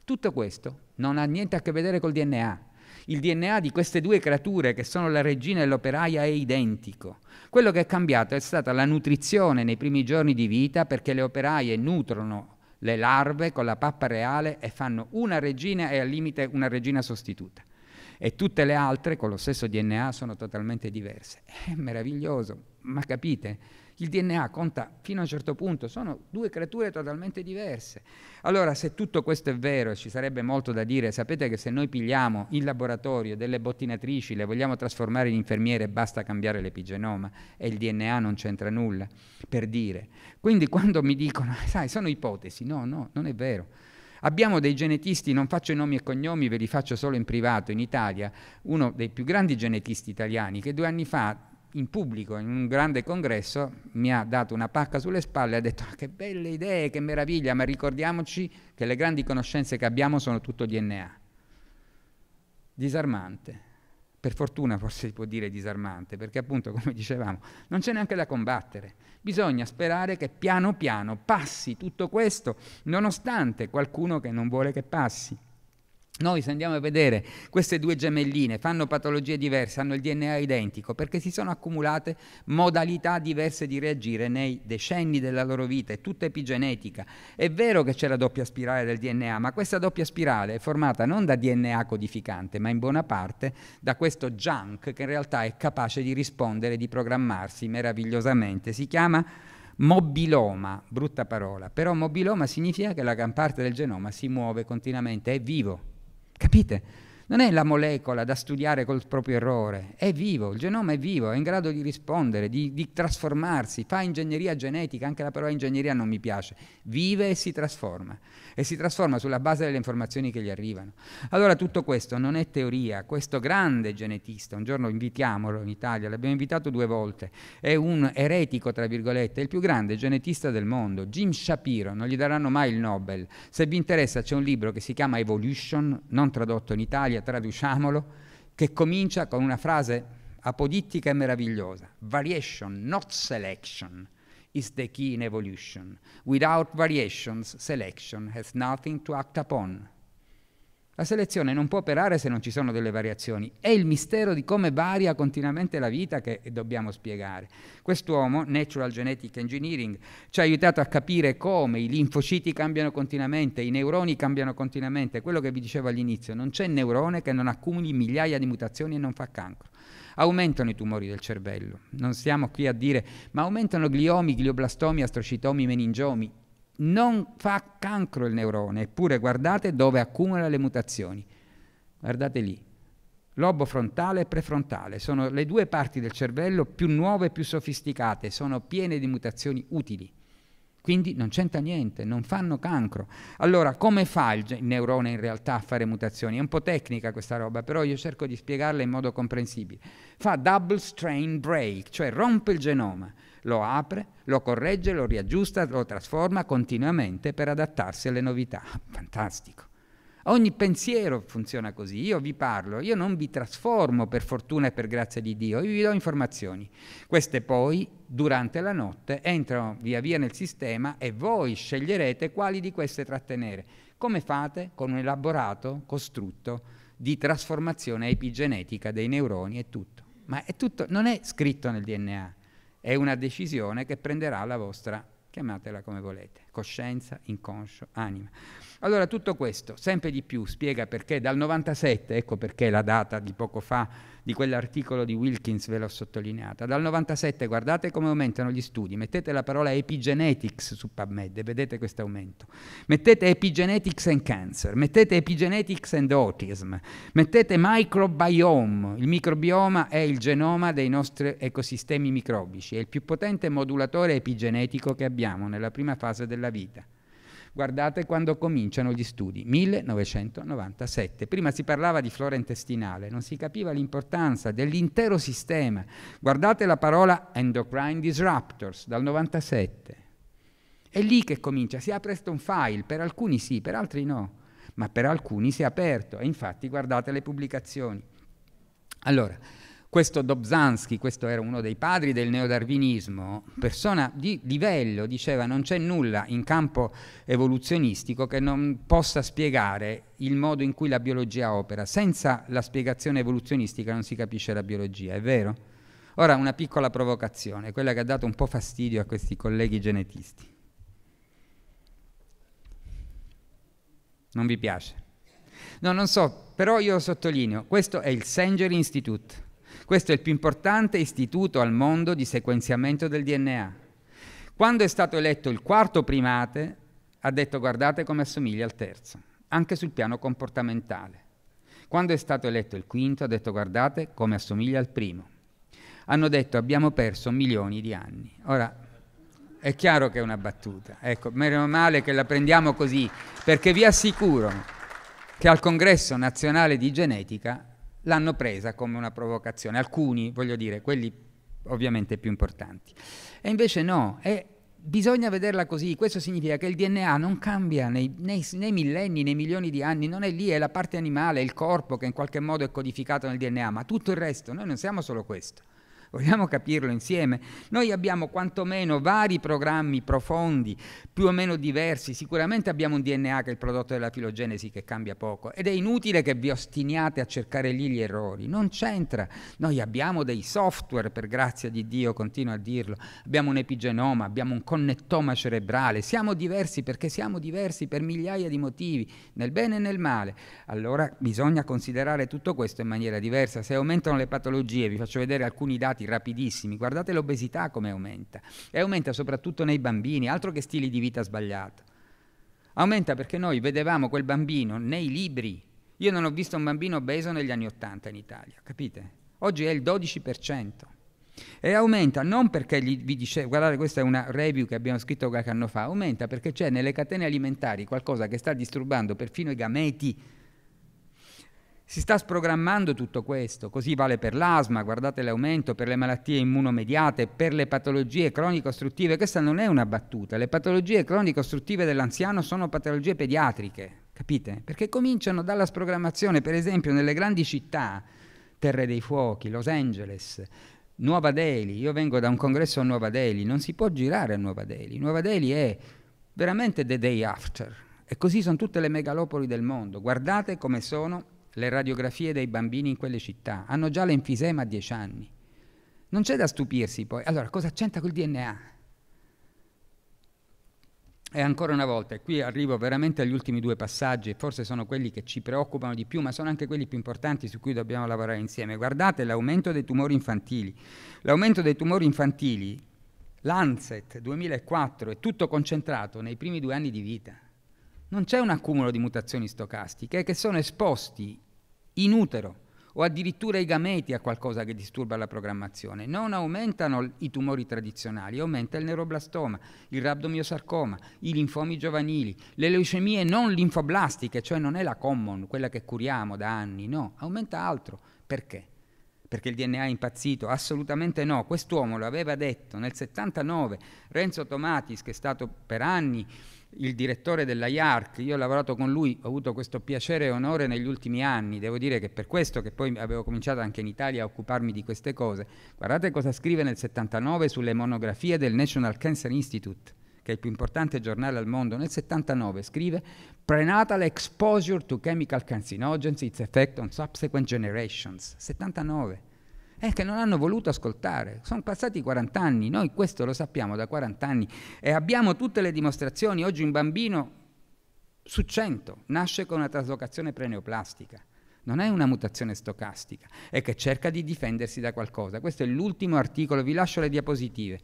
tutto questo non ha niente a che vedere col DNA. Il DNA di queste due creature, che sono la regina e l'operaia, è identico. Quello che è cambiato è stata la nutrizione nei primi giorni di vita, perché le operaie nutrono le larve con la pappa reale e fanno una regina e al limite una regina sostituta e tutte le altre con lo stesso DNA sono totalmente diverse. È meraviglioso, ma capite? Il DNA conta fino a un certo punto, sono due creature totalmente diverse. Allora, se tutto questo è vero, ci sarebbe molto da dire, sapete che se noi pigliamo in laboratorio delle bottinatrici, le vogliamo trasformare in infermiere, basta cambiare l'epigenoma e il DNA non c'entra nulla, per dire. Quindi quando mi dicono, ah, sai, sono ipotesi, no, no, non è vero. Abbiamo dei genetisti, non faccio i nomi e cognomi, ve li faccio solo in privato, in Italia, uno dei più grandi genetisti italiani che due anni fa in pubblico, in un grande congresso, mi ha dato una pacca sulle spalle e ha detto ah, che belle idee, che meraviglia, ma ricordiamoci che le grandi conoscenze che abbiamo sono tutto DNA. Disarmante per fortuna forse si può dire disarmante, perché appunto, come dicevamo, non c'è neanche da combattere. Bisogna sperare che piano piano passi tutto questo, nonostante qualcuno che non vuole che passi. Noi se andiamo a vedere queste due gemelline, fanno patologie diverse, hanno il DNA identico, perché si sono accumulate modalità diverse di reagire nei decenni della loro vita, è tutta epigenetica. È vero che c'è la doppia spirale del DNA, ma questa doppia spirale è formata non da DNA codificante, ma in buona parte da questo junk che in realtà è capace di rispondere, di programmarsi meravigliosamente. Si chiama mobiloma, brutta parola, però mobiloma significa che la gran parte del genoma si muove continuamente, è vivo Capite? Non è la molecola da studiare col proprio errore, è vivo, il genoma è vivo, è in grado di rispondere, di, di trasformarsi, fa ingegneria genetica, anche la parola ingegneria non mi piace, vive e si trasforma, e si trasforma sulla base delle informazioni che gli arrivano. Allora tutto questo non è teoria, questo grande genetista, un giorno invitiamolo in Italia, l'abbiamo invitato due volte, è un eretico, tra virgolette, è il più grande genetista del mondo, Jim Shapiro, non gli daranno mai il Nobel. Se vi interessa c'è un libro che si chiama Evolution, non tradotto in Italia, Italia, traduciamolo, che comincia con una frase apodittica e meravigliosa. Variation, not selection, is the key in evolution. Without variations, selection has nothing to act upon. La selezione non può operare se non ci sono delle variazioni. È il mistero di come varia continuamente la vita che dobbiamo spiegare. Quest'uomo, Natural Genetic Engineering, ci ha aiutato a capire come i linfociti cambiano continuamente, i neuroni cambiano continuamente. Quello che vi dicevo all'inizio, non c'è neurone che non accumuli migliaia di mutazioni e non fa cancro aumentano i tumori del cervello. Non siamo qui a dire, ma aumentano gliomi, glioblastomi, astrocitomi, meningiomi non fa cancro il neurone, eppure guardate dove accumula le mutazioni. Guardate lì, lobo frontale e prefrontale, sono le due parti del cervello più nuove e più sofisticate, sono piene di mutazioni utili. Quindi non c'entra niente, non fanno cancro. Allora, come fa il, il neurone in realtà a fare mutazioni? È un po' tecnica questa roba, però io cerco di spiegarla in modo comprensibile. Fa double strain break, cioè rompe il genoma lo apre, lo corregge, lo riaggiusta, lo trasforma continuamente per adattarsi alle novità. Fantastico. Ogni pensiero funziona così, io vi parlo, io non vi trasformo per fortuna e per grazia di Dio, io vi do informazioni. Queste poi, durante la notte, entrano via via nel sistema e voi sceglierete quali di queste trattenere. Come fate? Con un elaborato costrutto di trasformazione epigenetica dei neuroni e tutto. Ma è tutto, non è scritto nel DNA, è una decisione che prenderà la vostra, chiamatela come volete, coscienza, inconscio, anima. Allora tutto questo, sempre di più, spiega perché dal 97, ecco perché la data di poco fa di quell'articolo di Wilkins, ve l'ho sottolineata. Dal 97 guardate come aumentano gli studi, mettete la parola epigenetics su PubMed e vedete questo aumento. Mettete epigenetics and cancer, mettete epigenetics and autism, mettete microbiome, il microbioma è il genoma dei nostri ecosistemi microbici, è il più potente modulatore epigenetico che abbiamo nella prima fase della vita. Guardate quando cominciano gli studi, 1997. Prima si parlava di flora intestinale, non si capiva l'importanza dell'intero sistema. Guardate la parola endocrine disruptors dal 97. È lì che comincia, si apre un file, per alcuni sì, per altri no, ma per alcuni si è aperto e infatti guardate le pubblicazioni. Allora, questo Dobzhansky, questo era uno dei padri del neodarwinismo, persona di livello, diceva non c'è nulla in campo evoluzionistico che non possa spiegare il modo in cui la biologia opera. Senza la spiegazione evoluzionistica non si capisce la biologia, è vero? Ora una piccola provocazione, quella che ha dato un po' fastidio a questi colleghi genetisti. Non vi piace? No, non so, però io sottolineo, questo è il Sanger Institute. Questo è il più importante istituto al mondo di sequenziamento del DNA. Quando è stato eletto il quarto primate, ha detto guardate come assomiglia al terzo, anche sul piano comportamentale. Quando è stato eletto il quinto, ha detto guardate come assomiglia al primo. Hanno detto abbiamo perso milioni di anni. Ora, è chiaro che è una battuta, ecco, meno male che la prendiamo così, perché vi assicuro che al congresso nazionale di genetica l'hanno presa come una provocazione, alcuni, voglio dire, quelli ovviamente più importanti. E invece no, è, bisogna vederla così, questo significa che il DNA non cambia nei, nei, nei, millenni, nei milioni di anni, non è lì, è la parte animale, è il corpo che in qualche modo è codificato nel DNA, ma tutto il resto, noi non siamo solo questo. Vogliamo capirlo insieme? Noi abbiamo quantomeno vari programmi profondi, più o meno diversi, sicuramente abbiamo un DNA che è il prodotto della filogenesi che cambia poco ed è inutile che vi ostiniate a cercare lì gli errori, non c'entra. Noi abbiamo dei software, per grazia di Dio, continuo a dirlo, abbiamo un epigenoma, abbiamo un connettoma cerebrale, siamo diversi perché siamo diversi per migliaia di motivi, nel bene e nel male. Allora bisogna considerare tutto questo in maniera diversa. Se aumentano le patologie, vi faccio vedere alcuni dati immediati, rapidissimi. Guardate l'obesità come aumenta. E aumenta soprattutto nei bambini, altro che stili di vita sbagliato. Aumenta perché noi vedevamo quel bambino nei libri. Io non ho visto un bambino obeso negli anni Ottanta in Italia, capite? Oggi è il 12%. E aumenta non perché gli, vi dicevo, guardate questa è una review che abbiamo scritto qualche anno fa, aumenta perché c'è nelle catene alimentari qualcosa che sta disturbando perfino i gameti si sta sprogrammando tutto questo, così vale per l'asma, guardate l'aumento, per le malattie immunomediate, per le patologie cronico-ostruttive. Questa non è una battuta, le patologie cronico-ostruttive dell'anziano sono patologie pediatriche, capite? Perché cominciano dalla sprogrammazione, per esempio nelle grandi città, Terre dei Fuochi, Los Angeles, Nuova Delhi, io vengo da un congresso a Nuova Delhi, non si può girare a Nuova Delhi, Nuova Delhi è veramente the day after. E così sono tutte le megalopoli del mondo, guardate come sono le radiografie dei bambini in quelle città, hanno già l'enfisema a 10 anni. Non c'è da stupirsi poi. Allora, cosa c'entra col DNA? E ancora una volta, e qui arrivo veramente agli ultimi due passaggi, e forse sono quelli che ci preoccupano di più, ma sono anche quelli più importanti su cui dobbiamo lavorare insieme. Guardate l'aumento dei tumori infantili. L'aumento dei tumori infantili, l'ANSET 2004, è tutto concentrato nei primi due anni di vita non c'è un accumulo di mutazioni stocastiche che sono esposti in utero o addirittura i gameti a qualcosa che disturba la programmazione. Non aumentano i tumori tradizionali, aumenta il neuroblastoma, il rabdomiosarcoma, i linfomi giovanili, le leucemie non linfoblastiche, cioè non è la common, quella che curiamo da anni, no, aumenta altro. Perché? Perché il DNA è impazzito? Assolutamente no. Quest'uomo lo aveva detto nel 79 Renzo Tomatis, che è stato per anni il direttore della IARC, io ho lavorato con lui, ho avuto questo piacere e onore negli ultimi anni, devo dire che per questo che poi avevo cominciato anche in Italia a occuparmi di queste cose, guardate cosa scrive nel 79 sulle monografie del National Cancer Institute, che è il più importante giornale al mondo, nel 79 scrive Prenatal Exposure to Chemical Carcinogens, Its Effect on Subsequent Generations, 79 è che non hanno voluto ascoltare. Sono passati 40 anni, noi questo lo sappiamo da 40 anni e abbiamo tutte le dimostrazioni. Oggi un bambino su 100 nasce con una traslocazione preneoplastica non è una mutazione stocastica, è che cerca di difendersi da qualcosa. Questo è l'ultimo articolo, vi lascio le diapositive,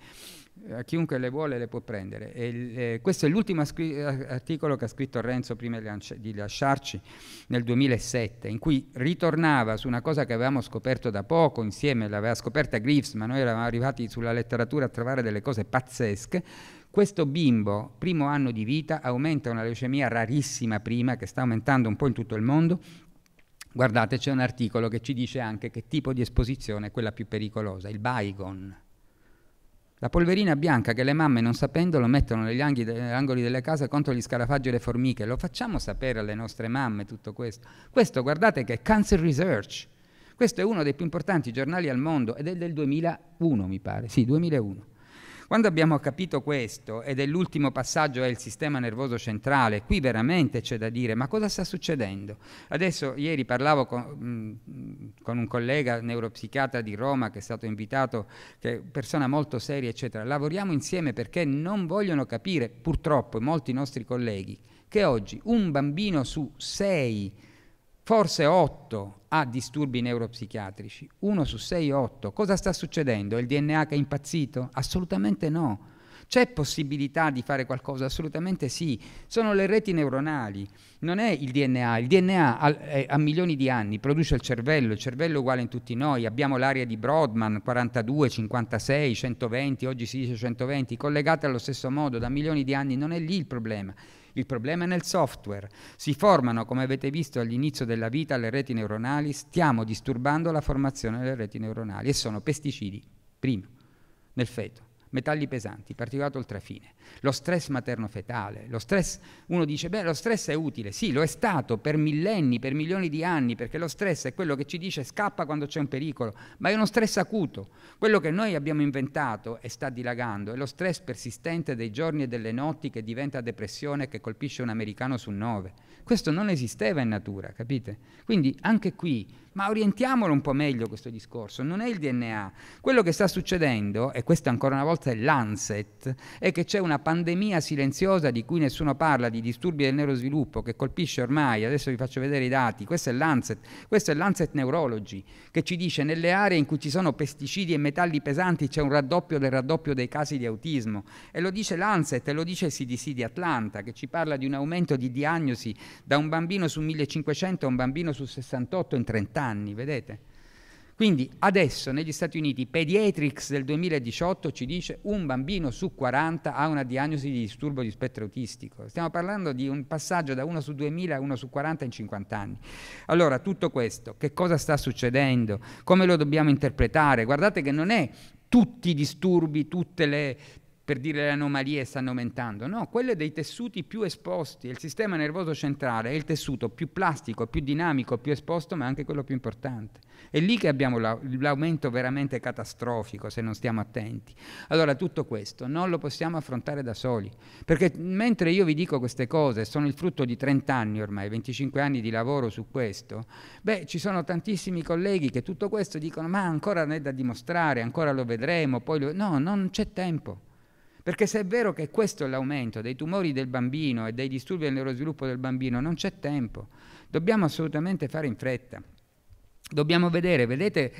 a eh, chiunque le vuole le può prendere. E, eh, questo è l'ultimo scri- eh, articolo che ha scritto Renzo prima di lasciarci nel 2007, in cui ritornava su una cosa che avevamo scoperto da poco insieme, l'aveva scoperta Greaves, ma noi eravamo arrivati sulla letteratura a trovare delle cose pazzesche. Questo bimbo, primo anno di vita, aumenta una leucemia rarissima prima, che sta aumentando un po' in tutto il mondo, Guardate, c'è un articolo che ci dice anche che tipo di esposizione è quella più pericolosa, il bygone. La polverina bianca che le mamme, non sapendolo, mettono negli angoli delle case contro gli scarafaggi e le formiche. Lo facciamo sapere alle nostre mamme tutto questo. Questo, guardate, che è Cancer Research. Questo è uno dei più importanti giornali al mondo ed è del 2001, mi pare. Sì, 2001. Quando abbiamo capito questo, ed è l'ultimo passaggio, è il sistema nervoso centrale, qui veramente c'è da dire, ma cosa sta succedendo? Adesso ieri parlavo con, con un collega neuropsichiatra di Roma che è stato invitato, che è persona molto seria, eccetera. Lavoriamo insieme perché non vogliono capire, purtroppo, molti nostri colleghi, che oggi un bambino su sei, forse otto, ha disturbi neuropsichiatrici, Uno su sei, otto. Cosa sta succedendo? È il DNA che è impazzito? Assolutamente no. C'è possibilità di fare qualcosa? Assolutamente sì. Sono le reti neuronali, non è il DNA. Il DNA a, a milioni di anni produce il cervello, il cervello è uguale in tutti noi. Abbiamo l'area di Brodman, 42, 56, 120, oggi si dice 120, collegate allo stesso modo da milioni di anni. Non è lì il problema. Il problema è nel software. Si formano, come avete visto all'inizio della vita, le reti neuronali, stiamo disturbando la formazione delle reti neuronali e sono pesticidi, primo, nel feto metalli pesanti, in particolare oltrafine, lo stress materno-fetale, lo stress, uno dice, beh, lo stress è utile, sì, lo è stato per millenni, per milioni di anni, perché lo stress è quello che ci dice scappa quando c'è un pericolo, ma è uno stress acuto, quello che noi abbiamo inventato e sta dilagando, è lo stress persistente dei giorni e delle notti che diventa depressione che colpisce un americano su nove. Questo non esisteva in natura, capite? Quindi anche qui, ma orientiamolo un po' meglio questo discorso, non è il DNA. Quello che sta succedendo, e questo ancora una volta volta è l'ANSET, è che c'è una pandemia silenziosa di cui nessuno parla, di disturbi del neurosviluppo che colpisce ormai, adesso vi faccio vedere i dati, questo è l'ANSET, questo è l'ANSET Neurology, che ci dice nelle aree in cui ci sono pesticidi e metalli pesanti c'è un raddoppio del raddoppio dei casi di autismo e lo dice l'ANSET e lo dice il CDC di Atlanta che ci parla di un aumento di diagnosi da un bambino su 1500 a un bambino su 68 in 30 anni, vedete? Quindi adesso negli Stati Uniti Pediatrics del 2018 ci dice un bambino su 40 ha una diagnosi di disturbo di spettro autistico. Stiamo parlando di un passaggio da 1 su 2000 a 1 su 40 in 50 anni. Allora, tutto questo, che cosa sta succedendo? Come lo dobbiamo interpretare? Guardate che non è tutti i disturbi, tutte le per dire le anomalie stanno aumentando, no, quelle dei tessuti più esposti, il sistema nervoso centrale è il tessuto più plastico, più dinamico, più esposto, ma anche quello più importante. È lì che abbiamo l'aumento veramente catastrofico se non stiamo attenti. Allora tutto questo non lo possiamo affrontare da soli, perché mentre io vi dico queste cose, sono il frutto di 30 anni ormai, 25 anni di lavoro su questo, beh ci sono tantissimi colleghi che tutto questo dicono ma ancora non è da dimostrare, ancora lo vedremo, poi lo... no, non c'è tempo. Perché se è vero che questo è l'aumento dei tumori del bambino e dei disturbi del neurosviluppo del bambino, non c'è tempo. Dobbiamo assolutamente fare in fretta. Dobbiamo vedere, vedete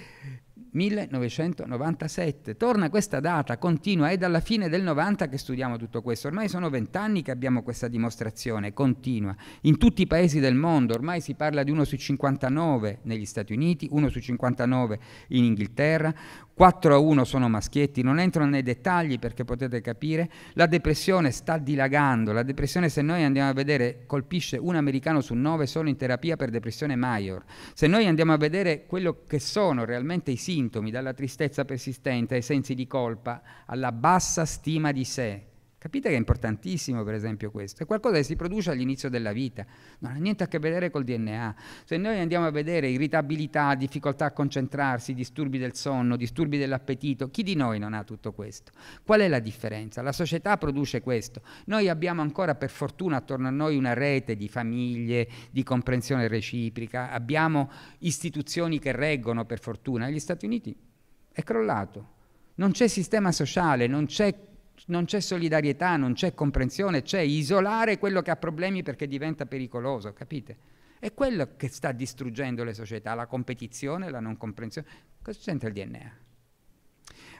1997. Torna questa data, continua, è dalla fine del 90 che studiamo tutto questo, ormai sono vent'anni che abbiamo questa dimostrazione continua, in tutti i paesi del mondo, ormai si parla di 1 su 59 negli Stati Uniti, 1 su 59 in Inghilterra, 4 a 1 sono maschietti, non entro nei dettagli perché potete capire, la depressione sta dilagando, la depressione se noi andiamo a vedere colpisce un americano su 9 solo in terapia per depressione major, se noi andiamo a vedere quello che sono realmente i sintomi, sintomi, dalla tristezza persistente ai sensi di colpa, alla bassa stima di sé, Capite che è importantissimo, per esempio, questo. È qualcosa che si produce all'inizio della vita, non ha niente a che vedere col DNA. Se noi andiamo a vedere irritabilità, difficoltà a concentrarsi, disturbi del sonno, disturbi dell'appetito, chi di noi non ha tutto questo? Qual è la differenza? La società produce questo. Noi abbiamo ancora, per fortuna, attorno a noi una rete di famiglie, di comprensione reciproca, abbiamo istituzioni che reggono, per fortuna. Gli Stati Uniti è crollato. Non c'è sistema sociale, non c'è non c'è solidarietà, non c'è comprensione, c'è isolare quello che ha problemi perché diventa pericoloso, capite? È quello che sta distruggendo le società, la competizione, la non comprensione. Cosa c'entra il DNA?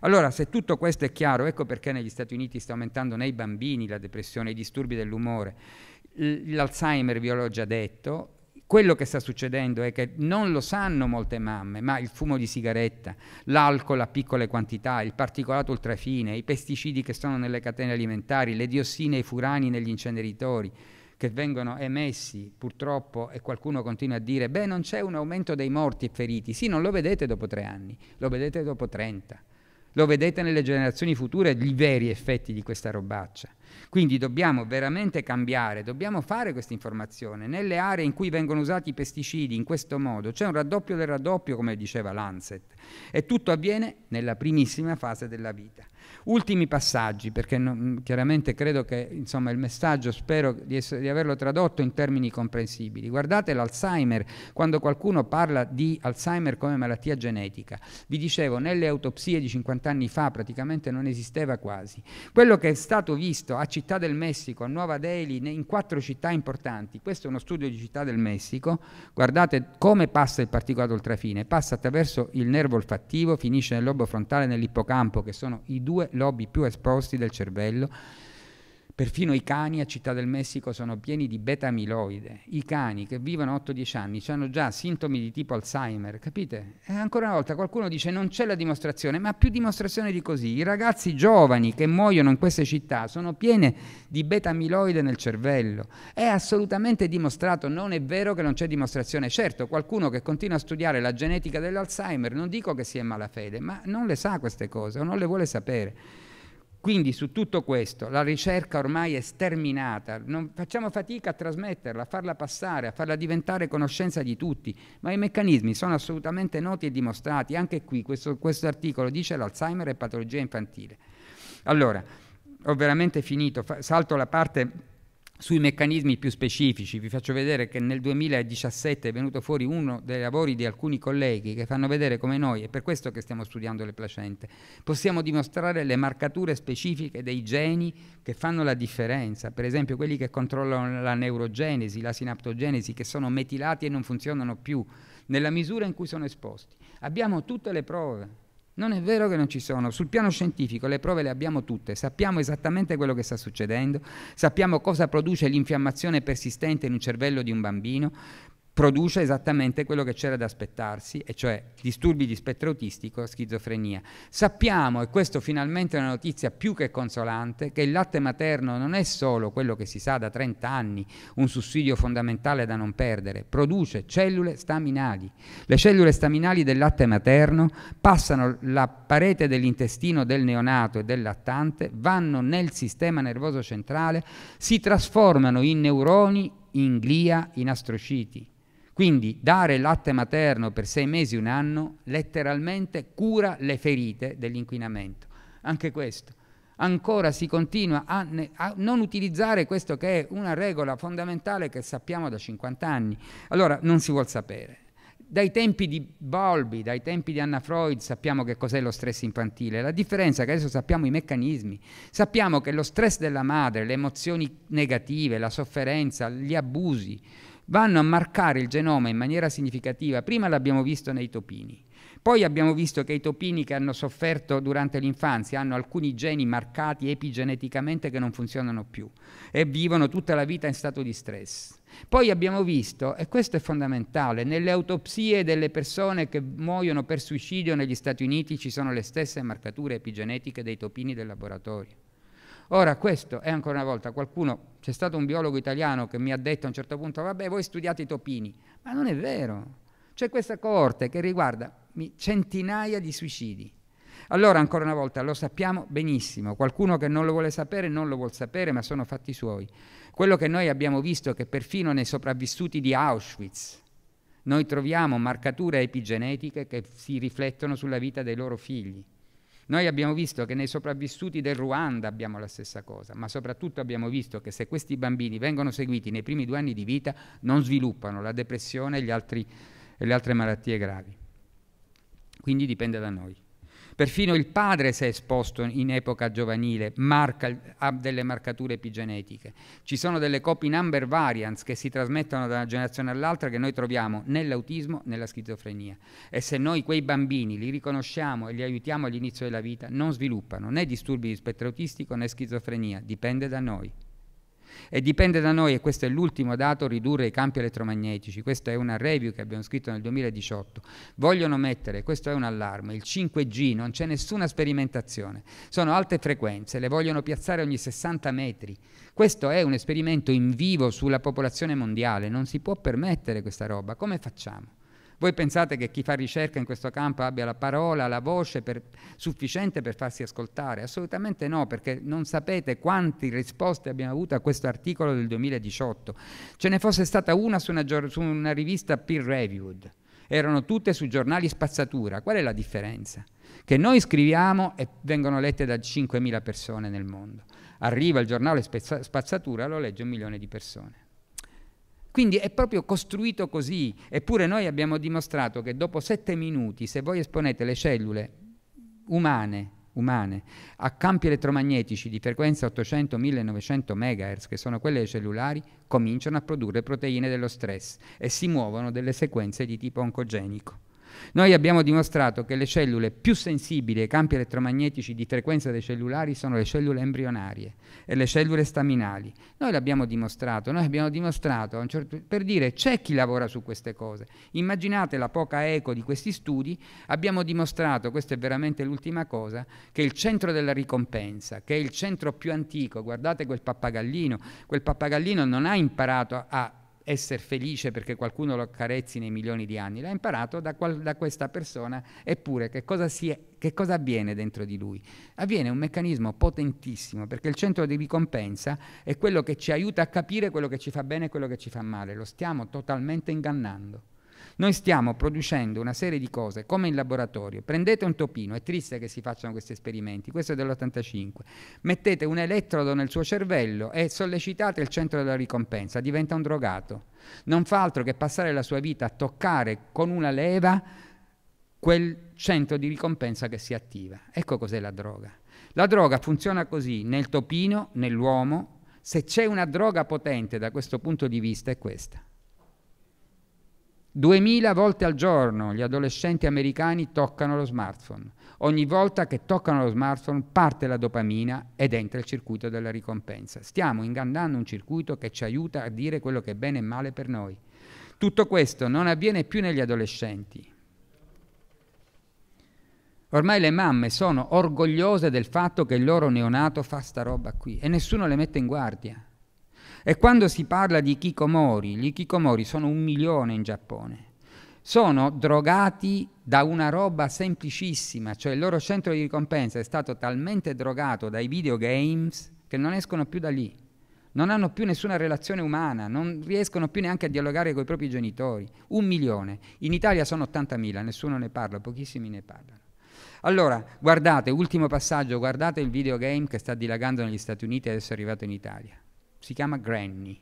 Allora, se tutto questo è chiaro, ecco perché negli Stati Uniti sta aumentando nei bambini la depressione, i disturbi dell'umore. L'Alzheimer, vi ho già detto, quello che sta succedendo è che non lo sanno molte mamme, ma il fumo di sigaretta, l'alcol a piccole quantità, il particolato ultrafine, i pesticidi che sono nelle catene alimentari, le diossine e i furani negli inceneritori che vengono emessi purtroppo e qualcuno continua a dire beh non c'è un aumento dei morti e feriti, sì non lo vedete dopo tre anni, lo vedete dopo trenta, lo vedete nelle generazioni future gli veri effetti di questa robaccia. Quindi dobbiamo veramente cambiare, dobbiamo fare questa informazione. Nelle aree in cui vengono usati i pesticidi in questo modo c'è un raddoppio del raddoppio, come diceva Lancet, e tutto avviene nella primissima fase della vita. Ultimi passaggi, perché non, mm, chiaramente credo che insomma, il messaggio spero di, essere, di averlo tradotto in termini comprensibili. Guardate l'Alzheimer, quando qualcuno parla di Alzheimer come malattia genetica. Vi dicevo, nelle autopsie di 50 anni fa praticamente non esisteva quasi. Quello che è stato visto a Città del Messico, a Nuova Delhi, in quattro città importanti, questo è uno studio di Città del Messico, guardate come passa il particolato oltrafine, passa attraverso il nervo olfattivo, finisce nel lobo frontale e nell'ippocampo, che sono i due due lobi più esposti del cervello Perfino i cani a Città del Messico sono pieni di beta-amiloide. I cani che vivono 8-10 anni hanno già sintomi di tipo Alzheimer, capite? E ancora una volta qualcuno dice non c'è la dimostrazione, ma più dimostrazione di così. I ragazzi giovani che muoiono in queste città sono pieni di beta-amiloide nel cervello. È assolutamente dimostrato, non è vero che non c'è dimostrazione. Certo, qualcuno che continua a studiare la genetica dell'Alzheimer, non dico che sia in malafede, ma non le sa queste cose o non le vuole sapere. Quindi su tutto questo la ricerca ormai è sterminata, non facciamo fatica a trasmetterla, a farla passare, a farla diventare conoscenza di tutti, ma i meccanismi sono assolutamente noti e dimostrati, anche qui questo, questo articolo dice l'Alzheimer è patologia infantile. Allora, ho veramente finito, salto la parte sui meccanismi più specifici vi faccio vedere che nel 2017 è venuto fuori uno dei lavori di alcuni colleghi che fanno vedere come noi, è per questo che stiamo studiando le placente, possiamo dimostrare le marcature specifiche dei geni che fanno la differenza, per esempio quelli che controllano la neurogenesi, la sinaptogenesi, che sono metilati e non funzionano più, nella misura in cui sono esposti. Abbiamo tutte le prove, non è vero che non ci sono. Sul piano scientifico le prove le abbiamo tutte, sappiamo esattamente quello che sta succedendo, sappiamo cosa produce l'infiammazione persistente in un cervello di un bambino, produce esattamente quello che c'era da aspettarsi, e cioè disturbi di spettro autistico, schizofrenia. Sappiamo, e questo finalmente è una notizia più che consolante, che il latte materno non è solo quello che si sa da 30 anni, un sussidio fondamentale da non perdere, produce cellule staminali. Le cellule staminali del latte materno passano la parete dell'intestino del neonato e del lattante, vanno nel sistema nervoso centrale, si trasformano in neuroni, in glia, in astrociti quindi dare latte materno per sei mesi, un anno, letteralmente cura le ferite dell'inquinamento. Anche questo. Ancora si continua a, ne- a, non utilizzare questo che è una regola fondamentale che sappiamo da 50 anni. Allora non si vuol sapere. Dai tempi di Balbi, dai tempi di Anna Freud sappiamo che cos'è lo stress infantile. La differenza è che adesso sappiamo i meccanismi. Sappiamo che lo stress della madre, le emozioni negative, la sofferenza, gli abusi, vanno a marcare il genoma in maniera significativa. Prima l'abbiamo visto nei topini, poi abbiamo visto che i topini che hanno sofferto durante l'infanzia hanno alcuni geni marcati epigeneticamente che non funzionano più e vivono tutta la vita in stato di stress. Poi abbiamo visto, e questo è fondamentale, nelle autopsie delle persone che muoiono per suicidio negli Stati Uniti ci sono le stesse marcature epigenetiche dei topini del laboratorio. Ora, questo è ancora una volta qualcuno, c'è stato un biologo italiano che mi ha detto a un certo punto, vabbè, voi studiate i topini, ma non è vero. C'è questa coorte che riguarda centinaia di suicidi. Allora, ancora una volta, lo sappiamo benissimo, qualcuno che non lo vuole sapere non lo vuole sapere, ma sono fatti suoi. Quello che noi abbiamo visto è che perfino nei sopravvissuti di Auschwitz noi troviamo marcature epigenetiche che si riflettono sulla vita dei loro figli. Noi abbiamo visto che nei sopravvissuti del Ruanda abbiamo la stessa cosa, ma soprattutto abbiamo visto che se questi bambini vengono seguiti nei primi due anni di vita non sviluppano la depressione e, altri, e le altre malattie gravi. Quindi dipende da noi. Perfino il padre si è esposto in epoca giovanile, marca, ha delle marcature epigenetiche. Ci sono delle copy number variants che si trasmettono da una generazione all'altra che noi troviamo nell'autismo, nella schizofrenia. E se noi quei bambini li riconosciamo e li aiutiamo all'inizio della vita, non sviluppano né disturbi di spettro autistico né schizofrenia, dipende da noi. E dipende da noi, e questo è l'ultimo dato, ridurre i campi elettromagnetici. Questa è una review che abbiamo scritto nel 2018. Vogliono mettere, questo è un allarme, il 5G, non c'è nessuna sperimentazione. Sono alte frequenze, le vogliono piazzare ogni 60 metri. Questo è un esperimento in vivo sulla popolazione mondiale, non si può permettere questa roba. Come facciamo? Voi pensate che chi fa ricerca in questo campo abbia la parola, la voce per, sufficiente per farsi ascoltare? Assolutamente no, perché non sapete quante risposte abbiamo avuto a questo articolo del 2018. Ce ne fosse stata una su una, su una rivista peer reviewed, erano tutte su giornali spazzatura. Qual è la differenza? Che noi scriviamo e vengono lette da 5.000 persone nel mondo. Arriva il giornale spazzatura, lo legge un milione di persone. Quindi è proprio costruito così, eppure noi abbiamo dimostrato che dopo sette minuti, se voi esponete le cellule umane, umane a campi elettromagnetici di frequenza 800-1900 MHz, che sono quelle cellulari, cominciano a produrre proteine dello stress e si muovono delle sequenze di tipo oncogenico. Noi abbiamo dimostrato che le cellule più sensibili ai campi elettromagnetici di frequenza dei cellulari sono le cellule embrionarie e le cellule staminali. Noi l'abbiamo dimostrato, noi abbiamo dimostrato, certo, per dire c'è chi lavora su queste cose. Immaginate la poca eco di questi studi, abbiamo dimostrato, questa è veramente l'ultima cosa, che il centro della ricompensa, che è il centro più antico, guardate quel pappagallino, quel pappagallino non ha imparato a essere felice perché qualcuno lo accarezzi nei milioni di anni, l'ha imparato da, qual- da questa persona, eppure che cosa, è, che cosa, avviene dentro di lui? Avviene un meccanismo potentissimo, perché il centro di ricompensa è quello che ci aiuta a capire quello che ci fa bene e quello che ci fa male, lo stiamo totalmente ingannando. Noi stiamo producendo una serie di cose come in laboratorio. Prendete un topino, è triste che si facciano questi esperimenti, questo è dell'85. Mettete un elettrodo nel suo cervello e sollecitate il centro della ricompensa, diventa un drogato. Non fa altro che passare la sua vita a toccare con una leva quel centro di ricompensa che si attiva. Ecco cos'è la droga. La droga funziona così nel topino, nell'uomo. Se c'è una droga potente da questo punto di vista è questa. 2000 volte al giorno gli adolescenti americani toccano lo smartphone. Ogni volta che toccano lo smartphone parte la dopamina ed entra il circuito della ricompensa. Stiamo ingannando un circuito che ci aiuta a dire quello che è bene e male per noi. Tutto questo non avviene più negli adolescenti. Ormai le mamme sono orgogliose del fatto che il loro neonato fa sta roba qui e nessuno le mette in guardia. E quando si parla di kikomori, gli kikomori sono un milione in Giappone. Sono drogati da una roba semplicissima, cioè il loro centro di ricompensa è stato talmente drogato dai videogames che non escono più da lì. Non hanno più nessuna relazione umana, non riescono più neanche a dialogare con i propri genitori. Un milione. In Italia sono 80.000, nessuno ne parla, pochissimi ne parlano. Allora, guardate, ultimo passaggio, guardate il videogame che sta dilagando negli Stati Uniti e adesso è arrivato in Italia si chiama granny.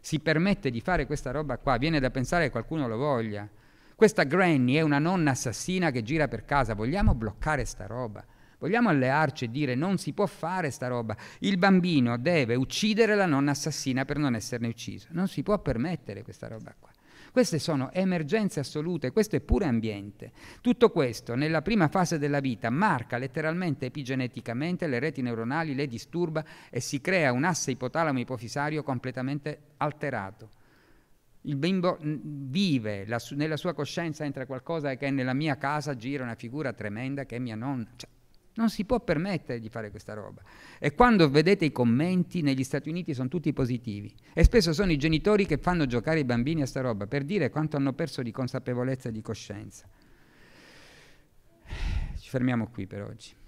Si permette di fare questa roba qua, viene da pensare che qualcuno lo voglia. Questa granny è una nonna assassina che gira per casa, vogliamo bloccare sta roba. Vogliamo allearci e dire non si può fare sta roba. Il bambino deve uccidere la nonna assassina per non esserne ucciso. Non si può permettere questa roba qua. Queste sono emergenze assolute, questo è pure ambiente. Tutto questo, nella prima fase della vita, marca letteralmente epigeneticamente le reti neuronali, le disturba e si crea un asse ipotalamo-ipofisario completamente alterato. Il bimbo vive, la, nella sua coscienza entra qualcosa e che nella mia casa gira una figura tremenda che è mia nonna. Cioè, non si può permettere di fare questa roba. E quando vedete i commenti negli Stati Uniti sono tutti positivi. E spesso sono i genitori che fanno giocare i bambini a sta roba per dire quanto hanno perso di consapevolezza e di coscienza. Ci fermiamo qui per oggi.